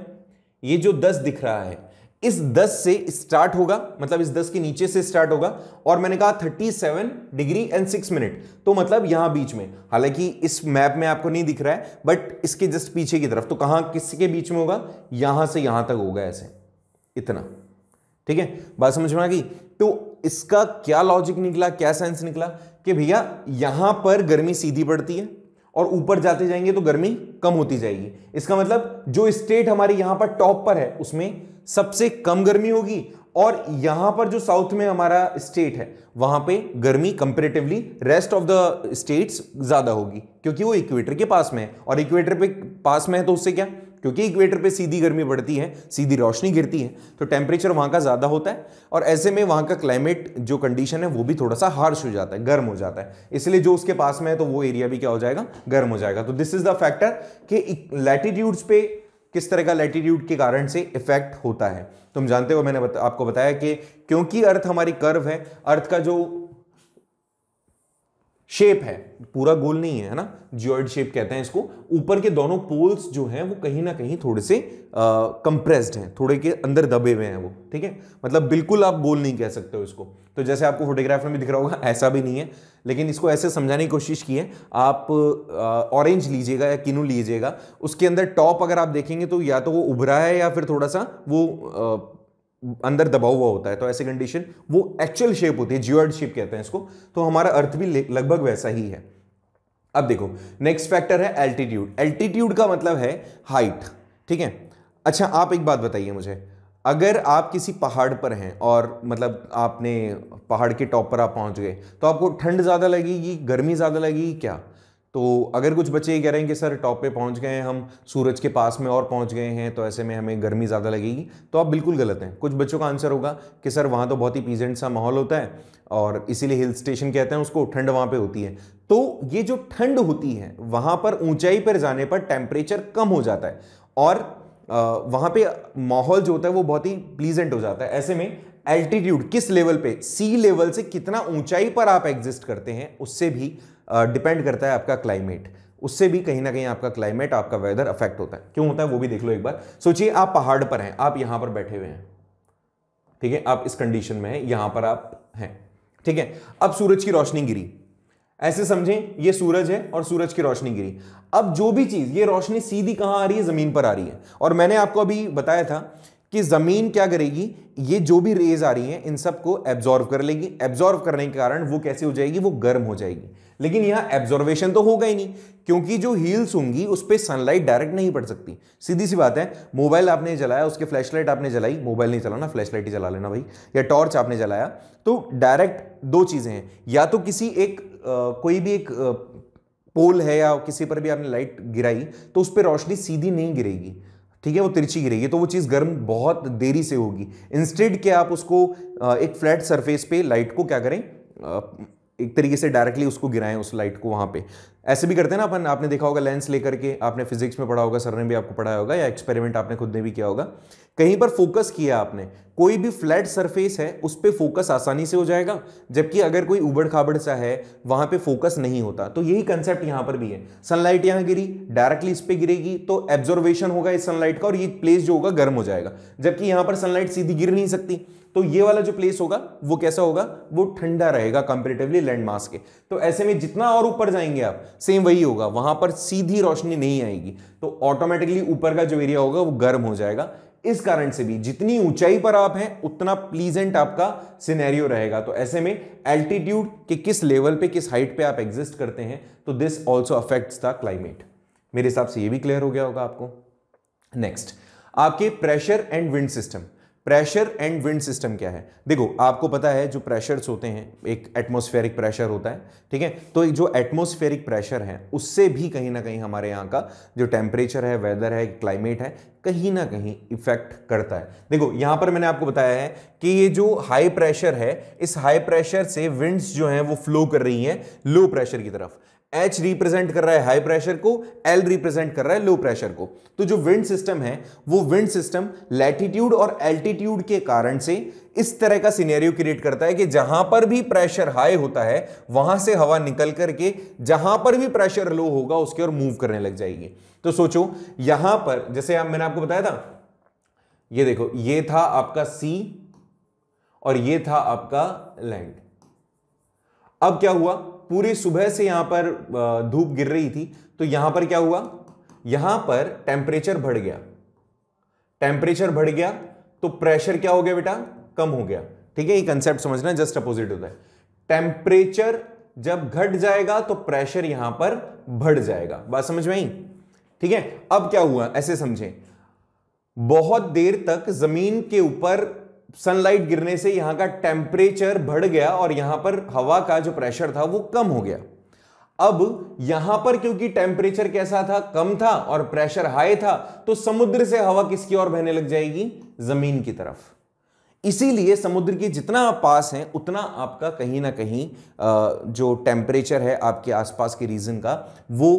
ये जो दस दिख रहा है इस 10 से स्टार्ट होगा मतलब इस 10 के नीचे से स्टार्ट होगा और मैंने कहा 37 डिग्री एंड 6 मिनट तो मतलब यहां बीच में हालांकि इस मैप में आपको नहीं दिख रहा है बट इसके जस्ट पीछे की तरफ तो कहां किसके बीच में होगा यहां से यहां तक होगा ऐसे इतना ठीक है बात समझ में आ गई तो इसका क्या लॉजिक निकला क्या साइंस निकला कि भैया यहां पर गर्मी सीधी पड़ती है और ऊपर जाते जाएंगे तो गर्मी कम होती जाएगी इसका मतलब जो स्टेट हमारे यहां पर टॉप पर है उसमें सबसे कम गर्मी होगी और यहां पर जो साउथ में हमारा स्टेट है वहां पे गर्मी comparatively rest of the states ज्यादा होगी क्योंकि वो इक्वेटर के पास में है और इक्वेटर पे पास में है तो उससे क्या क्योंकि इक्वेटर पे सीधी गर्मी पड़ती है सीधी रोशनी गिरती है तो टेम्परेचर वहाँ का ज़्यादा होता है और ऐसे में वहाँ का क्लाइमेट जो कंडीशन है वो भी थोड़ा सा हार्श हो जाता है गर्म हो जाता है इसलिए जो उसके पास में है तो वो एरिया भी क्या हो जाएगा गर्म हो जाएगा तो दिस इज द फैक्टर कि लैटिट्यूड्स पे किस तरह का लैटिट्यूड के कारण से इफेक्ट होता है तुम जानते हो मैंने बत, आपको बताया कि क्योंकि अर्थ हमारी कर्व है अर्थ का जो शेप है पूरा गोल नहीं है ना जियोइड शेप कहते हैं इसको ऊपर के दोनों पोल्स जो हैं वो कहीं ना कहीं थोड़े से कंप्रेस्ड हैं थोड़े के अंदर दबे हुए हैं वो ठीक है मतलब बिल्कुल आप गोल नहीं कह सकते हो इसको तो जैसे आपको फोटोग्राफ में भी दिख रहा होगा ऐसा भी नहीं है लेकिन इसको ऐसे समझाने की कोशिश की है आप ऑरेंज लीजिएगा या किनू लीजिएगा उसके अंदर टॉप अगर आप देखेंगे तो या तो वो उभरा है या फिर थोड़ा सा वो अंदर दबा हुआ होता है तो ऐसे कंडीशन वो एक्चुअल शेप होती है जियोड शेप कहते हैं इसको तो हमारा अर्थ भी लगभग वैसा ही है अब देखो नेक्स्ट फैक्टर है एल्टीट्यूड एल्टीट्यूड का मतलब है हाइट ठीक है अच्छा आप एक बात बताइए मुझे अगर आप किसी पहाड़ पर हैं और मतलब आपने पहाड़ के टॉप पर आप पहुंच गए तो आपको ठंड ज़्यादा लगेगी गर्मी ज़्यादा लगेगी क्या तो अगर कुछ बच्चे ये कह रहे हैं कि सर टॉप पे पहुंच गए हैं हम सूरज के पास में और पहुंच गए हैं तो ऐसे में हमें गर्मी ज़्यादा लगेगी तो आप बिल्कुल गलत हैं कुछ बच्चों का आंसर होगा कि सर वहाँ तो बहुत ही पीजेंट सा माहौल होता है और इसीलिए हिल स्टेशन कहते हैं उसको ठंड वहाँ पे होती है तो ये जो ठंड होती है वहाँ पर ऊंचाई पर जाने पर टेम्परेचर कम हो जाता है और वहाँ पे माहौल जो होता है वो बहुत ही प्लीजेंट हो जाता है ऐसे में एल्टीट्यूड किस लेवल पे सी लेवल से कितना ऊंचाई पर आप एग्जिस्ट करते हैं उससे भी डिपेंड करता है आपका क्लाइमेट उससे भी कहीं ना कहीं आपका क्लाइमेट आपका वेदर अफेक्ट होता है क्यों होता है वो भी देख लो एक बार सोचिए आप पहाड़ पर हैं आप यहां पर बैठे हुए हैं ठीक है आप इस कंडीशन में हैं यहां पर आप हैं ठीक है अब सूरज की रोशनी गिरी ऐसे समझें ये सूरज है और सूरज की रोशनी गिरी अब जो भी चीज़ ये रोशनी सीधी कहां आ रही है ज़मीन पर आ रही है और मैंने आपको अभी बताया था कि ज़मीन क्या करेगी ये जो भी रेज आ रही है इन सबको एब्जॉर्व कर लेगी एब्जॉर्व करने के कारण वो कैसे हो जाएगी वो गर्म हो जाएगी लेकिन यहाँ एब्जॉर्वेशन तो होगा ही नहीं क्योंकि जो हील्स होंगी उस पर सनलाइट डायरेक्ट नहीं पड़ सकती सीधी सी बात है मोबाइल आपने जलाया उसके फ्लैशलाइट आपने जलाई मोबाइल नहीं चलाना फ्लैशलाइट ही चला लेना भाई या टॉर्च आपने जलाया तो डायरेक्ट दो चीज़ें हैं या तो किसी एक आ, कोई भी एक आ, पोल है या किसी पर भी आपने लाइट गिराई तो उस पर रोशनी सीधी नहीं गिरेगी ठीक है वो तिरछी गिरेगी तो वो चीज़ गर्म बहुत देरी से होगी इंस्टेड के आप उसको एक फ्लैट सरफेस पे लाइट को क्या करें एक तरीके से डायरेक्टली उसको गिराएं उस लाइट को वहाँ पे ऐसे भी करते हैं ना अपन आपने देखा होगा लेंस लेकर के आपने फिजिक्स में पढ़ा होगा सर ने भी आपको पढ़ाया होगा या एक्सपेरिमेंट आपने खुद ने भी किया होगा कहीं पर फोकस किया आपने कोई भी फ्लैट सरफेस है उस पर फोकस आसानी से हो जाएगा जबकि अगर कोई उबड़ खाबड़ सा है वहां पे फोकस नहीं होता तो यही कंसेप्ट यहां पर भी है सनलाइट यहां गिरी डायरेक्टली इस पर गिरेगी तो एब्जॉर्वेशन होगा इस सनलाइट का और ये प्लेस जो होगा गर्म हो जाएगा जबकि यहां पर सनलाइट सीधी गिर नहीं सकती तो ये वाला जो प्लेस होगा वो कैसा होगा वो ठंडा रहेगा कंपेरेटिवली लैंड मास के तो ऐसे में जितना और ऊपर जाएंगे आप सेम वही होगा वहां पर सीधी रोशनी नहीं आएगी तो ऑटोमेटिकली ऊपर का जो एरिया होगा वो गर्म हो जाएगा इस कारण से भी जितनी ऊंचाई पर आप हैं उतना प्लीजेंट आपका सिनेरियो रहेगा तो ऐसे में एल्टीट्यूड के किस लेवल पे किस हाइट पे आप एग्जिस्ट करते हैं तो this also affects the climate मेरे हिसाब से ये भी क्लियर हो गया होगा आपको नेक्स्ट आपके pressure and wind system pressure and wind system क्या है देखो आपको पता है जो प्रेशर्स होते हैं एक एटमोस्फेरिक प्रेशर होता है ठीक है तो जो एटमोस्फेरिक प्रेशर है उससे भी कहीं ना कहीं हमारे यहाँ का जो टेम्परेचर है वेदर है क्लाइमेट है कहीं ना कहीं इफेक्ट करता है देखो यहाँ पर मैंने आपको बताया है कि ये जो हाई प्रेशर है इस हाई प्रेशर से विंड्स जो हैं वो फ्लो कर रही हैं लो प्रेशर की तरफ एच रिप्रेजेंट कर रहा है हाई प्रेशर को एल रिप्रेजेंट कर रहा है लो प्रेशर को तो जो विंड सिस्टम है वो विंड सिस्टम लैटिट्यूड और एल्टीट्यूड के कारण से इस तरह का सिनेरियो क्रिएट करता है कि जहां पर भी प्रेशर हाई होता है वहां से हवा निकल करके जहां पर भी प्रेशर लो होगा उसके ओर मूव करने लग जाएगी तो सोचो यहां पर जैसे आप मैंने आपको बताया था ये देखो ये था आपका सी और ये था आपका लैंड अब क्या हुआ पूरी सुबह से यहां पर धूप गिर रही थी तो यहां पर क्या हुआ यहां पर टेम्परेचर बढ़ गया टेम्परेचर बढ़ गया तो प्रेशर क्या हो गया बेटा कम हो गया ठीक है ये कंसेप्ट समझना जस्ट अपोजिट होता है टेम्परेचर जब घट जाएगा तो प्रेशर यहां पर बढ़ जाएगा बात समझ में आई ठीक है अब क्या हुआ ऐसे समझें बहुत देर तक जमीन के ऊपर सनलाइट गिरने से यहां का टेम्परेचर बढ़ गया और यहां पर हवा का जो प्रेशर था वो कम हो गया अब यहां पर क्योंकि टेम्परेचर कैसा था कम था और प्रेशर हाई था तो समुद्र से हवा किसकी ओर बहने लग जाएगी जमीन की तरफ इसीलिए समुद्र की जितना आप पास हैं उतना आपका कहीं ना कहीं जो टेम्परेचर है आपके आसपास के रीजन का वो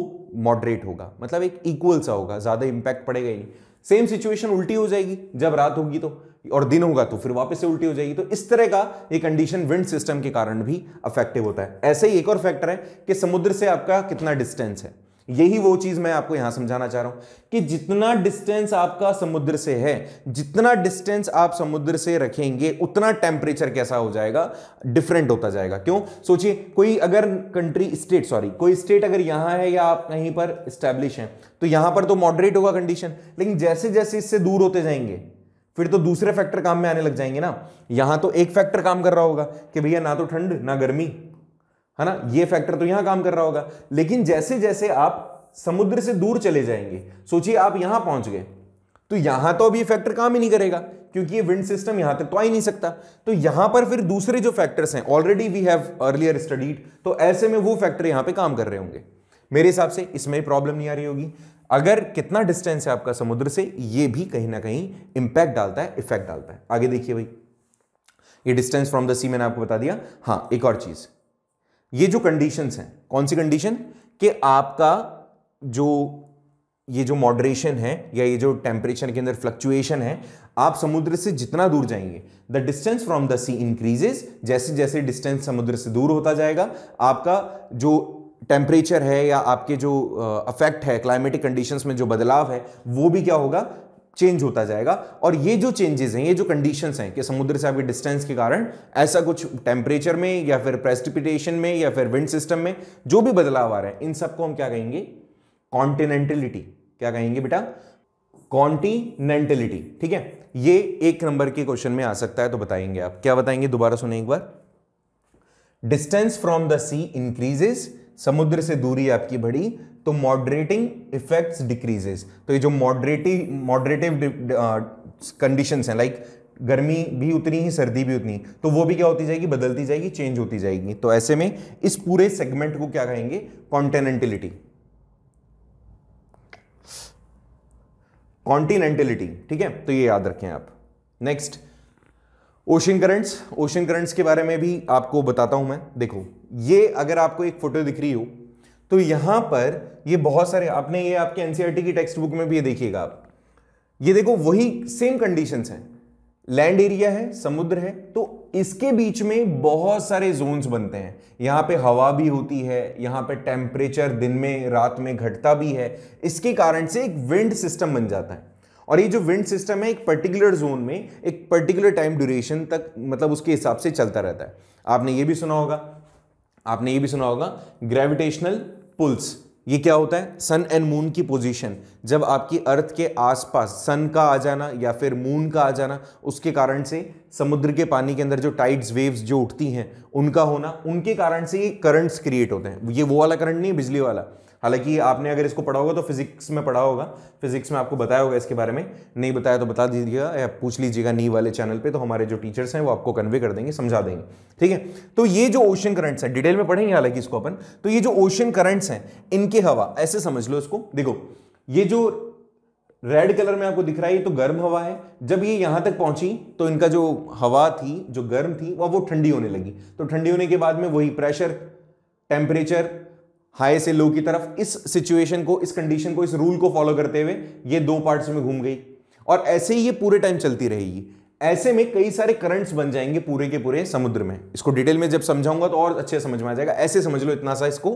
मॉडरेट होगा मतलब एक इक्वल सा होगा ज़्यादा इंपैक्ट पड़ेगा ही नहीं सेम सिचुएशन उल्टी हो जाएगी जब रात होगी तो और दिन होगा तो फिर वापस से उल्टी हो जाएगी तो इस तरह का ये कंडीशन विंड सिस्टम के कारण भी अफेक्टिव होता है ऐसे ही एक और फैक्टर है कि समुद्र से आपका कितना डिस्टेंस है यही वो चीज मैं आपको यहां समझाना चाह रहा हूं कि जितना डिस्टेंस आपका समुद्र से है जितना डिस्टेंस आप समुद्र से रखेंगे उतना टेम्परेचर कैसा हो जाएगा डिफरेंट होता जाएगा क्यों सोचिए कोई अगर कंट्री स्टेट सॉरी कोई स्टेट अगर यहां है या आप कहीं पर स्टैब्लिश हैं तो यहां पर तो मॉडरेट होगा कंडीशन लेकिन जैसे जैसे इससे दूर होते जाएंगे फिर तो दूसरे फैक्टर काम में आने लग जाएंगे ना यहां तो एक फैक्टर काम कर रहा होगा कि भैया ना तो ठंड ना गर्मी है ना ये फैक्टर तो यहां काम कर रहा होगा लेकिन जैसे जैसे आप समुद्र से दूर चले जाएंगे सोचिए आप यहां पहुंच गए तो यहां तो अब ये फैक्टर काम ही नहीं करेगा क्योंकि ये विंड सिस्टम यहां तक तो आ ही नहीं सकता तो यहां पर फिर दूसरे जो फैक्टर्स हैं already we have earlier studied तो ऐसे में वो फैक्टर यहां पे काम कर रहे होंगे मेरे हिसाब से इसमें प्रॉब्लम नहीं आ रही होगी अगर कितना डिस्टेंस है आपका समुद्र से ये भी कहीं ना कहीं इंपैक्ट डालता है इफेक्ट डालता है आगे देखिए भाई ये डिस्टेंस फ्रॉम द सी मैंने आपको बता दिया हाँ एक और चीज ये जो कंडीशंस हैं कौन सी कंडीशन कि आपका जो ये जो मॉडरेशन है या ये जो टेम्परेचर के अंदर फ्लक्चुएशन है आप समुद्र से जितना दूर जाएंगे the distance from the sea increases जैसे जैसे डिस्टेंस समुद्र से दूर होता जाएगा आपका जो टेम्परेचर है या आपके जो अफेक्ट है क्लाइमेटिक कंडीशंस में जो बदलाव है वो भी क्या होगा चेंज होता जाएगा और ये जो चेंजेस हैं ये जो कंडीशंस हैं कि समुद्र से आपके डिस्टेंस के कारण ऐसा कुछ टेम्परेचर में या फिर प्रेस्टिपिटेशन में या फिर विंड सिस्टम में जो भी बदलाव आ रहे हैं इन सबको हम क्या कहेंगे कॉन्टिनेंटलिटी क्या कहेंगे बेटा कॉन्टिनेंटलिटी ठीक है ये एक नंबर के क्वेश्चन में आ सकता है तो बताएंगे आप क्या बताएंगे दोबारा सुने एक बार distance from the sea increases समुद्र से दूरी आपकी बढ़ी तो मॉडरेटिंग इफेक्ट्स डिक्रीजेस तो ये जो मॉडरेटिव मॉडरेटिव कंडीशंस हैं लाइक गर्मी भी उतनी ही सर्दी भी उतनी तो वो भी क्या होती जाएगी बदलती जाएगी चेंज होती जाएगी तो ऐसे में इस पूरे सेगमेंट को क्या कहेंगे कॉन्टिनेंटिलिटी कॉन्टिनेंटिलिटी ठीक है तो ये याद रखें आप next ocean currents ocean currents के बारे में भी आपको बताता हूं मैं देखो ये अगर आपको एक फोटो दिख रही हो तो यहां पर ये बहुत सारे आपने ये आपके एनसीईआरटी e की टेक्स्ट बुक में भी ये देखिएगा आप ये देखो वही सेम कंडीशंस हैं लैंड एरिया है समुद्र है तो इसके बीच में बहुत सारे जोन्स बनते हैं यहाँ पे हवा भी होती है यहाँ पे टेम्परेचर दिन में रात में घटता भी है इसके कारण से एक विंड सिस्टम बन जाता है और ये जो विंड सिस्टम है एक पर्टिकुलर जोन में एक पर्टिकुलर टाइम ड्यूरेशन तक मतलब उसके हिसाब से चलता रहता है आपने ये भी सुना होगा आपने ये भी सुना होगा ग्रेविटेशनल पुल्स ये क्या होता है सन एंड मून की पोजीशन जब आपकी अर्थ के आसपास सन का आ जाना या फिर मून का आ जाना उसके कारण से समुद्र के पानी के अंदर जो टाइड्स वेव्स जो उठती हैं उनका होना उनके कारण से ये करंट्स क्रिएट होते हैं ये वो वाला करंट नहीं है बिजली वाला हालांकि आपने अगर इसको पढ़ा होगा तो फिजिक्स में पढ़ा होगा फिजिक्स में आपको बताया होगा इसके बारे में नहीं बताया तो बता दीजिएगा या पूछ लीजिएगा नी वाले चैनल पे तो हमारे जो टीचर्स हैं वो आपको कन्वे कर देंगे समझा देंगे ठीक है तो ये जो ओशन करंट्स हैं डिटेल में पढ़ेंगे हालांकि इसको अपन तो ये जो ओशन करंट्स हैं इनके हवा ऐसे समझ लो इसको देखो ये जो रेड कलर में आपको दिख रहा है ये तो गर्म हवा है जब ये यहाँ तक पहुंची तो इनका जो हवा थी जो गर्म थी वह वो ठंडी होने लगी तो ठंडी होने के बाद में वही प्रेशर टेम्परेचर हाई से लो की तरफ इस सिचुएशन को इस कंडीशन को इस रूल को फॉलो करते हुए ये दो पार्ट्स में घूम गई और ऐसे ही ये पूरे टाइम चलती रहेगी ऐसे में कई सारे करंट्स बन जाएंगे पूरे के पूरे समुद्र में इसको डिटेल में जब समझाऊंगा तो और अच्छे समझ में आ जाएगा ऐसे समझ लो इतना सा इसको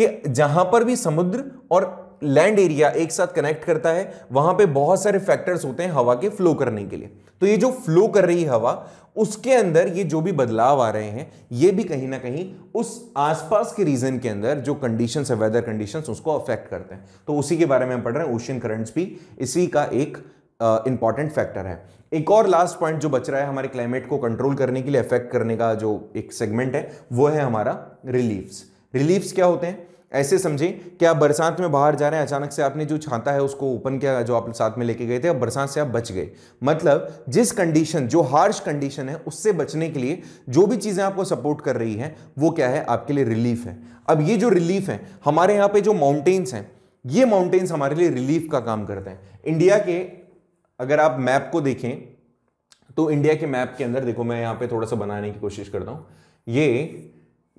कि जहां पर भी समुद्र और लैंड एरिया एक साथ कनेक्ट करता है वहां पे बहुत सारे फैक्टर्स होते हैं हवा के फ्लो करने के लिए तो ये जो फ्लो कर रही हवा उसके अंदर ये जो भी बदलाव आ रहे हैं ये भी कहीं ना कहीं उस आसपास के रीजन के अंदर जो कंडीशन है वेदर कंडीशन उसको अफेक्ट करते हैं तो उसी के बारे में हम पढ़ रहे हैं ओशियन करंट्स भी इसी का एक इंपॉर्टेंट uh, फैक्टर है एक और लास्ट पॉइंट जो बच रहा है हमारे क्लाइमेट को कंट्रोल करने के लिए अफेक्ट करने का जो एक सेगमेंट है वो है हमारा रिलीफ्स रिलीफ्स क्या होते हैं ऐसे समझें कि आप बरसात में बाहर जा रहे हैं अचानक से आपने जो छाता है उसको ओपन किया जो आप साथ में लेके गए थे अब बरसात से आप बच गए मतलब जिस कंडीशन जो हार्श कंडीशन है उससे बचने के लिए जो भी चीज़ें आपको सपोर्ट कर रही हैं वो क्या है आपके लिए रिलीफ है अब ये जो रिलीफ है हमारे यहाँ पे जो माउंटेन्स हैं ये माउंटेन्स हमारे लिए रिलीफ का काम करते हैं इंडिया के अगर आप मैप को देखें तो इंडिया के मैप के अंदर देखो मैं यहाँ पे थोड़ा सा बनाने की कोशिश करता हूँ ये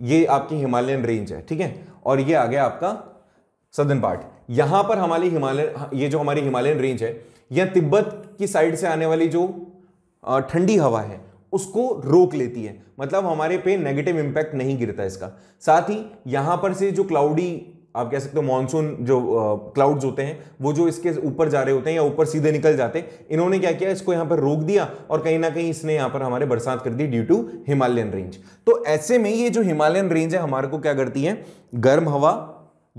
ये आपकी हिमालयन रेंज है ठीक है और ये आ गया आपका सदन पार्ट यहां पर हमारी हिमालय ये जो हमारी हिमालयन रेंज है यह तिब्बत की साइड से आने वाली जो ठंडी हवा है उसको रोक लेती है मतलब हमारे पे नेगेटिव इम्पैक्ट नहीं गिरता इसका साथ ही यहाँ पर से जो क्लाउडी आप कह सकते हो मानसून जो क्लाउड्स होते हैं वो जो इसके ऊपर जा रहे होते हैं या ऊपर सीधे निकल जाते हैं इन्होंने क्या किया इसको यहाँ पर रोक दिया और कहीं ना कहीं इसने यहाँ पर हमारे बरसात कर दी ड्यू टू हिमालयन रेंज तो ऐसे में ये जो हिमालयन रेंज है हमारे को क्या करती है गर्म हवा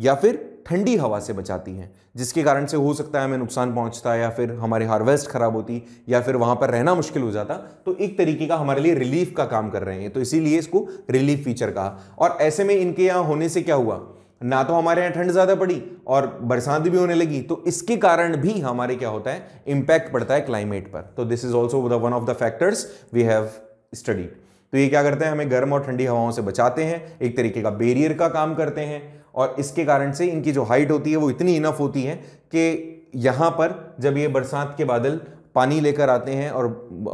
या फिर ठंडी हवा से बचाती है जिसके कारण से हो सकता है हमें नुकसान पहुंचता या फिर हमारे हार्वेस्ट खराब होती या फिर वहां पर रहना मुश्किल हो जाता तो एक तरीके का हमारे लिए रिलीफ का काम कर रहे हैं तो इसीलिए इसको रिलीफ फीचर कहा और ऐसे में इनके यहाँ होने से क्या हुआ ना तो हमारे यहाँ ठंड ज़्यादा पड़ी और बरसात भी होने लगी तो इसके कारण भी हमारे क्या होता है इम्पैक्ट पड़ता है क्लाइमेट पर तो this is also the one of the factors we have studied तो ये क्या करते हैं हमें गर्म और ठंडी हवाओं से बचाते हैं एक तरीके का बेरियर का काम करते हैं और इसके कारण से इनकी जो हाइट होती है वो इतनी इनफ होती है कि यहाँ पर जब ये बरसात के बादल पानी लेकर आते हैं और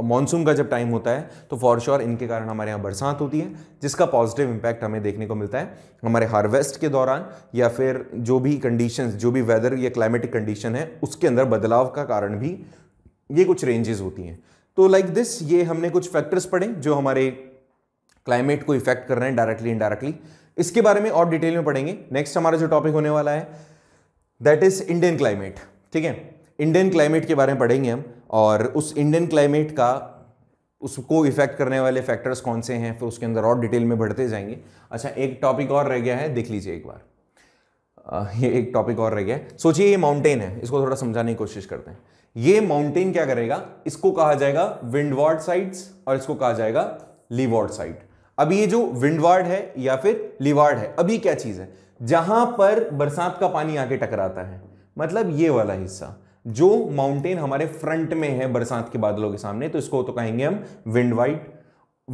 मानसून का जब टाइम होता है तो फॉर श्योर इनके कारण हमारे यहाँ बरसात होती है जिसका पॉजिटिव इम्पैक्ट हमें देखने को मिलता है हमारे हार्वेस्ट के दौरान या फिर जो भी कंडीशंस जो भी वेदर या क्लाइमेटिक कंडीशन है उसके अंदर बदलाव का कारण भी ये कुछ रेंजेस होती हैं तो लाइक like दिस ये हमने कुछ फैक्टर्स पढ़े जो हमारे क्लाइमेट को इफेक्ट कर रहे हैं डायरेक्टली इनडायरेक्टली इसके बारे में और डिटेल में पढ़ेंगे नेक्स्ट हमारा जो टॉपिक होने वाला है दैट इज इंडियन क्लाइमेट ठीक है इंडियन क्लाइमेट के बारे में पढ़ेंगे हम और उस इंडियन क्लाइमेट का उसको इफेक्ट करने वाले फैक्टर्स कौन से हैं फिर उसके अंदर और डिटेल में बढ़ते जाएंगे अच्छा एक टॉपिक और रह गया है देख लीजिए एक बार ये एक टॉपिक और रह गया है सोचिए ये माउंटेन है इसको थोड़ा समझाने की कोशिश करते हैं ये माउंटेन क्या करेगा इसको कहा जाएगा विंडवार्ड साइड्स और इसको कहा जाएगा लीवार्ड साइड अब ये जो विंडवार्ड है या फिर लीवार्ड है अभी क्या चीज़ है जहां पर बरसात का पानी आके टकराता है मतलब ये वाला हिस्सा जो माउंटेन हमारे फ्रंट में है बरसात के बादलों के सामने तो इसको तो कहेंगे हम विंड वाइट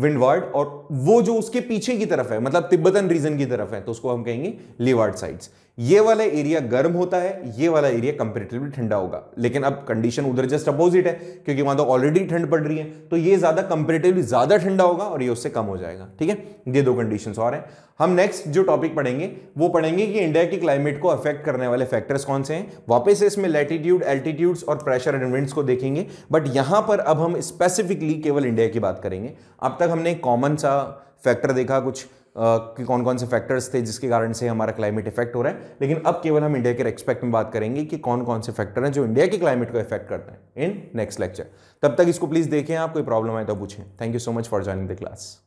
विंडवर्ड और वो जो उसके पीछे की तरफ है मतलब तिब्बतन रीजन की तरफ है तो उसको हम कहेंगे लिवार्ड साइड्स ये वाला एरिया गर्म होता है ये वाला एरिया कंपेरेटिवली ठंडा होगा लेकिन अब कंडीशन उधर जस्ट अपोजिट है क्योंकि वहां तो ऑलरेडी ठंड पड़ रही है तो ये ज्यादा कंपेरेटिवली ज्यादा ठंडा होगा और ये उससे कम हो जाएगा ठीक है ये दो कंडीशन और हैं हम नेक्स्ट जो टॉपिक पढ़ेंगे वो पढ़ेंगे कि इंडिया की क्लाइमेट को अफेक्ट करने वाले फैक्टर्स कौन से हैं वापस से इसमें लैटिट्यूड एल्टीट्यूड्स और प्रेशर एंड को देखेंगे बट यहां पर अब हम स्पेसिफिकली केवल इंडिया की बात करेंगे अब तक हमने कॉमन सा फैक्टर देखा कुछ कि कौन कौन से फैक्टर्स थे जिसके कारण से हमारा क्लाइमेट इफेक्ट हो रहा है लेकिन अब केवल हम इंडिया के रेस्पेक्ट में बात करेंगे कि कौन कौन से फैक्टर हैं जो इंडिया के क्लाइमेट को इफेक्ट करते हैं इन नेक्स्ट लेक्चर तब तक इसको प्लीज़ देखें आप कोई प्रॉब्लम आए तो पूछें thank you so much for joining the class